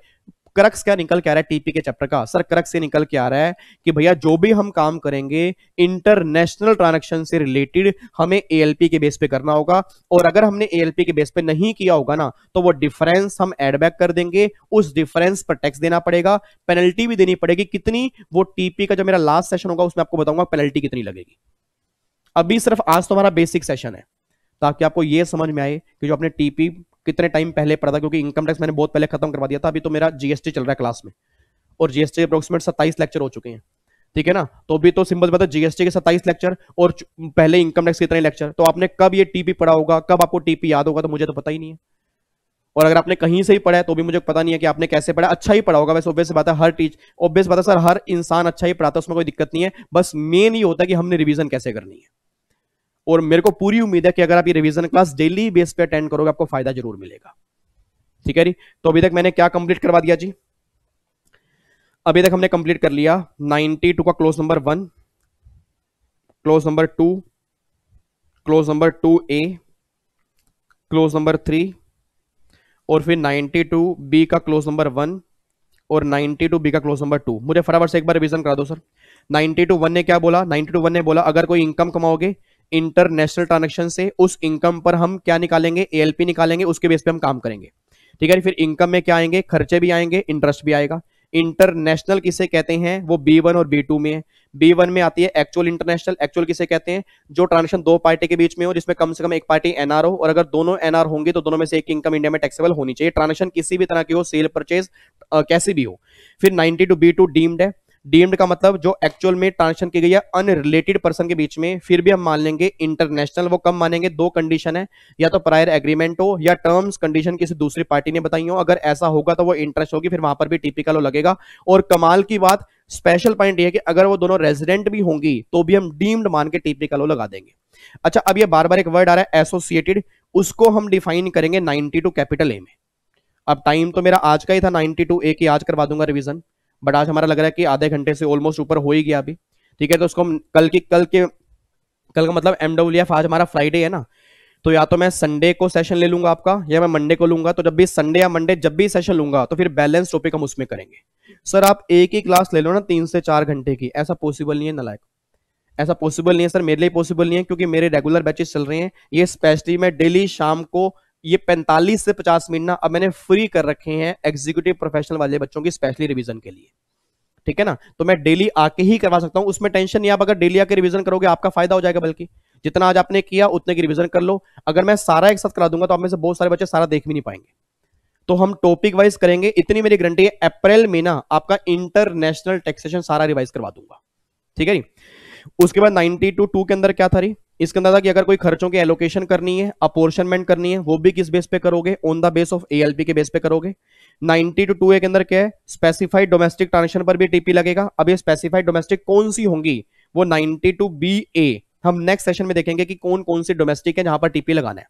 क्रक्स क्या निकल के आ रहा है टीपी के चैप्टर का सर क्रक्स ये निकल के आ रहा है कि भैया जो भी हम काम करेंगे इंटरनेशनल ट्रांजेक्शन से रिलेटेड हमें एएलपी के बेस पे करना होगा और अगर हमने एएलपी के बेस पे नहीं किया होगा ना तो वो डिफरेंस हम एडबैक कर देंगे उस डिफरेंस पर टैक्स देना पड़ेगा पेनल्टी भी देनी पड़ेगी कितनी वो टीपी का जो मेरा लास्ट सेशन होगा उसमें आपको बताऊंगा पेनल्टी कितनी लगेगी अभी सिर्फ आज तो हमारा बेसिक सेशन है ताकि आपको यह समझ में आए कि जो आपने टीपी कितने टाइम पहले पढ़ा था क्योंकि इनकम टैक्स मैंने बहुत पहले खत्म करवा दिया था अभी तो मेरा जीएसटी चल रहा है क्लास में और जीएसटी अप्रोक्सीमेट सत्ताईस लेक्चर हो चुके हैं ठीक है ना तो अभी तो सिंपल बता जीएसटी के सत्ताईस लेक्चर और पहले इनकम टैक्स कितने लेक्चर तो आपने कब ये टीपी पढ़ा होगा कब आपको टीपी याद होगा तो मुझे तो पता ही नहीं है और अगर आपने कहीं से ही पढ़ा है तो भी मुझे पता नहीं है कि आपने कैसे पढ़ा अच्छा ही पढ़ा होगा वैसे ऑब्वियस बात है हर टीच ऑब्वियस बात है सर हर इंसान अच्छा ही पढ़ाता है उसमें कोई दिक्कत नहीं है बस मेन ही होता है कि हमने रिविजन कैसे करनी है और मेरे को पूरी उम्मीद है कि अगर आप ये रिवीजन क्लास डेली बेस पे अटेंड करोगे आपको फायदा जरूर मिलेगा ठीक है जी तो अभी तक मैंने क्या कंप्लीट करवा दिया जी अभी तक हमने कंप्लीट कर लिया 92 का clause number one clause number two clause number two A clause number three और फिर 92 बी का क्लोज नंबर वन और 92 बी का क्लोज नंबर टू मुझे फटाफट से एक बार रिवीजन करा दो सर 92 टू वन ने क्या बोला 92 टू वन ने बोला अगर कोई इनकम कमाओगे इंटरनेशनल ट्रांजेक्शन से उस इनकम पर हम क्या निकालेंगे ए निकालेंगे उसके बेस पे हम काम करेंगे ठीक है फिर इनकम में क्या आएंगे खर्चे भी आएंगे इंटरेस्ट भी आएगा इंटरनेशनल किसे कहते हैं वो बी वन और बी टू में है बी वन में आती है एक्चुअल इंटरनेशनल एक्चुअल किसे कहते हैं जो ट्रांजेक्शन दो पार्टी के बीच में हो जिसमें कम से कम एक पार्टी एनआर हो और अगर दोनों एनआर होंगे तो दोनों में से एक इनकम इंडिया में टैक्सेबल होनी चाहिए ट्रांजेक्शन किसी भी तरह की हो सेल परचेज कैसी भी हो फिर ninety two B two deemed है डीम्ड का मतलब जो एक्चुअल में ट्रांजेक्शन की गई है अनरिलेटेड पर्सन के बीच में फिर भी हम मान लेंगे इंटरनेशनल वो कम मानेंगे दो कंडीशन है या तो प्रायर एग्रीमेंट हो या टर्म्स कंडीशन किसी दूसरी पार्टी ने बताई हो अगर ऐसा होगा तो वो इंटरेस्ट होगी फिर वहां पर भी टिपिकल हो लगेगा और कमाल की बात स्पेशल पॉइंट ये कि अगर वो दोनों रेजिडेंट भी होंगी तो भी हम डीम्ड मान के टिपिकल लगा देंगे अच्छा अब ये बार बार एक वर्ड आ रहा है एसोसिएटेड उसको हम डिफाइन करेंगे नाइनटी टू कैपिटल ए में अब टाइम तो मेरा आज का ही था नाइनटी टू ए की आज करवा दूंगा रिविजन बट आज हमारा लग रहा है कि आधे घंटे से ऑलमोस्ट ऊपर हो ही गया अभी ठीक है तो उसको कल की कल के कल का मतलब एम एफ आज हमारा फ्राइडे है ना तो या तो मैं संडे को सेशन ले लूंगा आपका या मैं मंडे को लूंगा तो जब भी संडे या मंडे जब भी सेशन लूंगा तो फिर बैलेंस टॉपिक हम उसमें करेंगे सर आप एक ही क्लास ले लो ना तीन से चार घंटे की ऐसा पॉसिबल नहीं है नलायक ऐसा पॉसिबल नहीं है सर मेरे लिए पॉसिबल नहीं है क्योंकि मेरे रेगुलर बैचेस चल रहे हैं ये स्पेशली मैं डेली शाम को ये 45 से 50 मिनट ना अब मैंने फ्री कर रखे हैं एग्जीक्यूटिव प्रोफेशनल वाले बच्चों की स्पेशली रिवीजन के लिए ठीक है ना तो मैं डेली आके ही करवा सकता हूं उसमें टेंशन नहीं आप अगर डेली आके रिवीजन करोगे आपका फायदा हो जाएगा बल्कि जितना आज आपने किया उतने की रिविजन कर लो अगर मैं सारा एक साथ करा दूंगा तो आप में से बहुत सारे बच्चे सारा देख भी नहीं पाएंगे तो हम टॉपिक वाइज करेंगे इतनी मेरी गारंटी है अप्रैल में ना आपका इंटरनेशनल टैक्सेशन सारा रिवाइज करवा दूंगा ठीक है नहीं? उसके बाद नाइनटी टू टू के अंदर क्या था रही इसके अंदर था कि अगर कोई खर्चों की एलोकेशन करनी है अपोर्शनमेंट करनी है वो भी किस बेस पे करोगे on the base of ALP के बेस पे करोगे नाइनटी टू टू के अंदर क्या है स्पेसिफाइड डोमेस्टिक ट्रांजेक्शन पर भी टीपी लगेगा अब ये स्पेसिफाइड डोमेस्टिक कौन सी होंगी वो नाइनटी टू बी ए हम नेक्स्ट सेशन में देखेंगे कि कौन कौन सी डोमेस्टिक है जहां पर टीपी लगाना है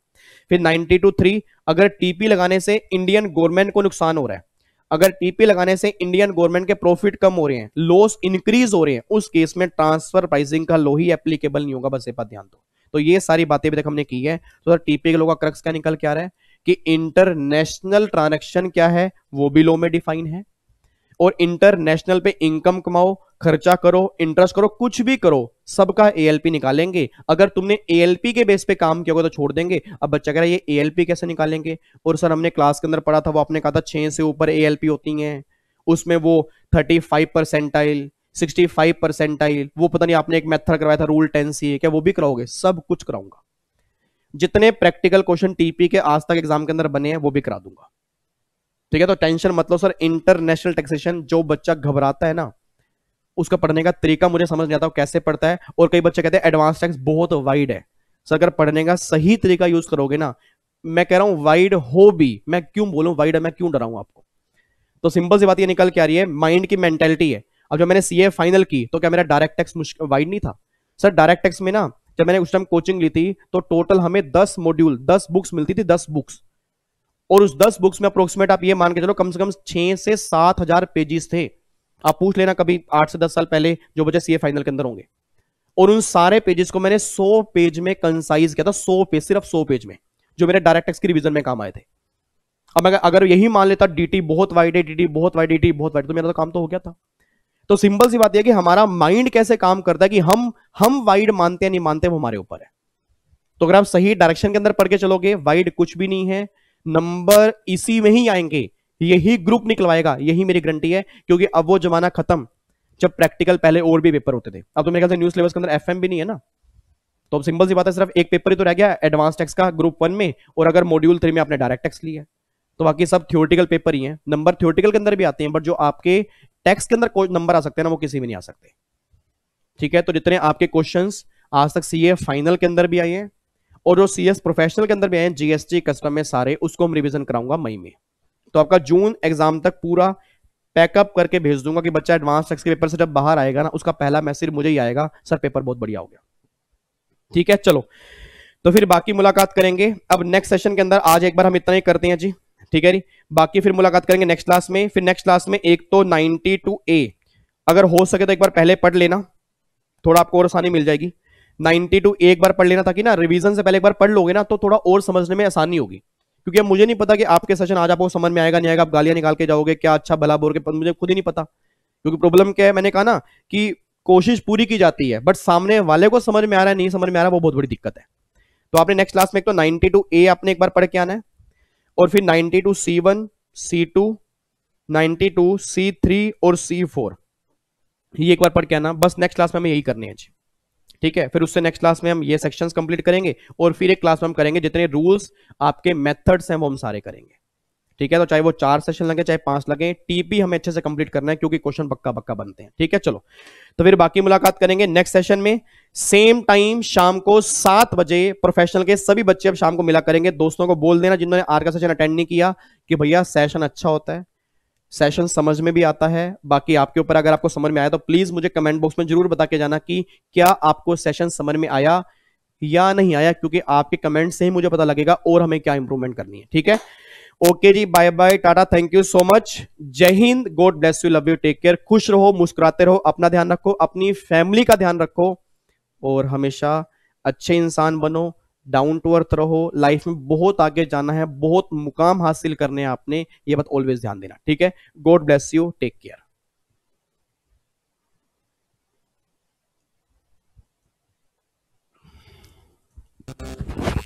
फिर नाइनटी टू थ्री अगर टीपी लगाने से इंडियन गवर्नमेंट को नुकसान हो रहा है अगर टीपी लगाने से इंडियन गवर्नमेंट के प्रॉफिट कम हो रहे हैं लॉस इंक्रीज हो रहे हैं उस केस में ट्रांसफर प्राइसिंग का लो ही एप्लीकेबल नहीं होगा बस ये बात ध्यान दो तो ये सारी बातें अभी तक हमने की है तो टीपी के लोग का क्रक्स क्या निकल क्या रहा है कि इंटरनेशनल ट्रांजेक्शन क्या है वो भी लो में डिफाइन है और इंटरनेशनल पे इनकम कमाओ खर्चा करो इंटरेस्ट करो कुछ भी करो सबका एएलपी निकालेंगे अगर तुमने एएलपी के बेस पे काम किया होगा तो छोड़ देंगे अब बच्चा कह रहा है ये एएलपी कैसे निकालेंगे और सर हमने क्लास के अंदर पढ़ा था वो आपने कहा था छह से ऊपर एएलपी होती हैं उसमें वो thirty five percentile sixty five percentile वो पता नहीं आपने एक मेथड करवाया था रूल टेन सी क्या वो भी कराओगे सब कुछ कराऊंगा जितने प्रैक्टिकल क्वेश्चन टीपी के आज तक एग्जाम के अंदर बने हैं वो भी करा दूंगा ठीक है तो टेंशन मतलब सर इंटरनेशनल टैक्सेशन जो बच्चा घबराता है ना उसका पढ़ने का तरीका मुझे समझ नहीं आता कैसे पढ़ता है और कई बच्चे कहते हैं एडवांस टैक्स बहुत वाइड है सर अगर पढ़ने का सही तरीका यूज करोगे ना मैं कह रहा हूं वाइड हो भी मैं क्यों बोलूं वाइड है मैं क्यों डराऊं आपको तो सिंपल सी बात ये निकल के आ रही है माइंड की मेंटेलिटी है अब जब मैंने सीए फाइनल की तो क्या मेरा डायरेक्ट टैक्स वाइड नहीं था सर डायरेक्ट टैक्स में ना जब मैंने उस टाइम कोचिंग ली थी तो टोटल हमें दस मॉड्यूल दस बुक्स मिलती थी दस बुक्स और उस दस बुक्स में अप्रोक्सीमेट आप ये मान के चलो कम से कम छह से सात हजार पेजेस थे आप पूछ लेना कभी आठ से दस साल पहले जो बच्चे सीए फाइनल के अंदर होंगे और उन सारे पेजेस को मैंने सौ पेज में कंसाइज किया था सौ पेज सिर्फ सौ पेज में जो मेरे डायरेक्ट एक्स की रिविजन में काम आए थे अब अगर अगर यही मान लेता डीटी बहुत वाइड है डीटी बहुत वाइड डीटी बहुत वाइड तो मेरा तो काम तो हो गया था तो सिंपल सी बात यह कि हमारा माइंड कैसे काम करता है कि हम हम वाइड मानते हैं नहीं मानते वो हमारे ऊपर है तो अगर आप सही डायरेक्शन के अंदर पढ़ के चलोगे वाइड कुछ भी नहीं है नंबर इसी में ही आएंगे यही ग्रुप निकलवाएगा यही मेरी गारंटी है क्योंकि अब वो जमाना खत्म जब प्रैक्टिकल पहले और भी पेपर होते थे अब तो मेरे ख्याल से न्यूज सिलेबस के अंदर एफ भी नहीं है ना तो अब सिंपल सी बात है सिर्फ एक पेपर ही तो रह गया एडवांस टैक्स का ग्रुप वन में और अगर मॉड्यूल थ्री में आपने डायरेक्ट टैक्स लिया तो बाकी सब थ्योरेटिकल पेपर ही है नंबर थ्योरेटिकल के अंदर भी आते हैं बट जो आपके टैक्स के अंदर कोई नंबर आ सकते हैं ना वो किसी भी नहीं आ सकते ठीक है तो जितने आपके क्वेश्चंस आज तक सीए फाइनल के अंदर भी आए हैं और जो सी एस प्रोफेशनल के अंदर भी आए जीएसटी कस्टम में सारे उसको हम रिविजन कराऊंगा मई में तो आपका जून एग्जाम तक पूरा पैकअप करके भेज दूंगा कि बच्चा एडवांस टैक्स के पेपर से जब बाहर आएगा ना उसका पहला मैसेज मुझे ही आएगा सर पेपर बहुत बढ़िया हो गया ठीक है चलो तो फिर बाकी मुलाकात करेंगे अब नेक्स्ट सेशन के अंदर आज एक बार हम इतना ही करते हैं जी ठीक है जी बाकी फिर मुलाकात करेंगे नेक्स्ट क्लास में फिर नेक्स्ट क्लास में एक तो नाइनटी टू ए अगर हो सके तो एक बार पहले पढ़ लेना थोड़ा आपको और आसानी मिल जाएगी 92 एक बार पढ़ लेना था कि ना रिवीजन से पहले एक बार पढ़ लोगे ना तो थोड़ा और समझने में आसानी होगी क्योंकि मुझे नहीं पता कि आपके सेशन आज आपको समझ में आएगा नहीं आएगा आप गालियां निकाल के जाओगे क्या अच्छा भला बोल के मुझे खुद ही नहीं पता क्योंकि प्रॉब्लम क्या है मैंने कहा ना कि कोशिश पूरी की जाती है बट सामने वाले को समझ में आ रहा है नहीं समझ में आ रहा वो बहुत बड़ी दिक्कत है तो आपने नेक्स्ट क्लास में एक तो 92 ए आपने एक बार पढ़ के आना है और फिर two C1, two C three और फोर ये एक बार पढ़ के आना बस नेक्स्ट क्लास में हमें यही करनी है जी ठीक है फिर उससे नेक्स्ट क्लास में हम ये सेक्शंस कंप्लीट करेंगे और फिर एक क्लास में हम करेंगे जितने रूल्स आपके मेथड्स हैं वो हम सारे करेंगे ठीक है तो चाहे वो चार सेशन लगे चाहे पांच लगे टीपी हमें अच्छे से कंप्लीट करना है क्योंकि क्वेश्चन पक्का पक्का बनते हैं ठीक है चलो तो फिर बाकी मुलाकात करेंगे नेक्स्ट सेशन में सेम टाइम शाम को सात बजे प्रोफेशनल के सभी बच्चे अब शाम को मिला करेंगे दोस्तों को बोल देना जिन्होंने आर का सेशन अटेंड नहीं किया कि भैया सेशन अच्छा होता है सेशन समझ में भी आता है बाकी आपके ऊपर अगर आपको समझ में आया तो प्लीज मुझे कमेंट बॉक्स में जरूर बता के जाना कि क्या आपको सेशन समझ में आया या नहीं आया क्योंकि आपके कमेंट से ही मुझे पता लगेगा और हमें क्या इंप्रूवमेंट करनी है ठीक है okay ji bye bye tata thank you so much जय Hind God bless you love you take care खुश रहो मुस्कुराते रहो अपना ध्यान रखो अपनी फैमिली का ध्यान रखो और हमेशा अच्छे इंसान बनो डाउन टू अर्थ रहो लाइफ में बहुत आगे जाना है बहुत मुकाम हासिल करने हैं आपने ये बात ऑलवेज ध्यान देना ठीक है God bless you take care Thank you.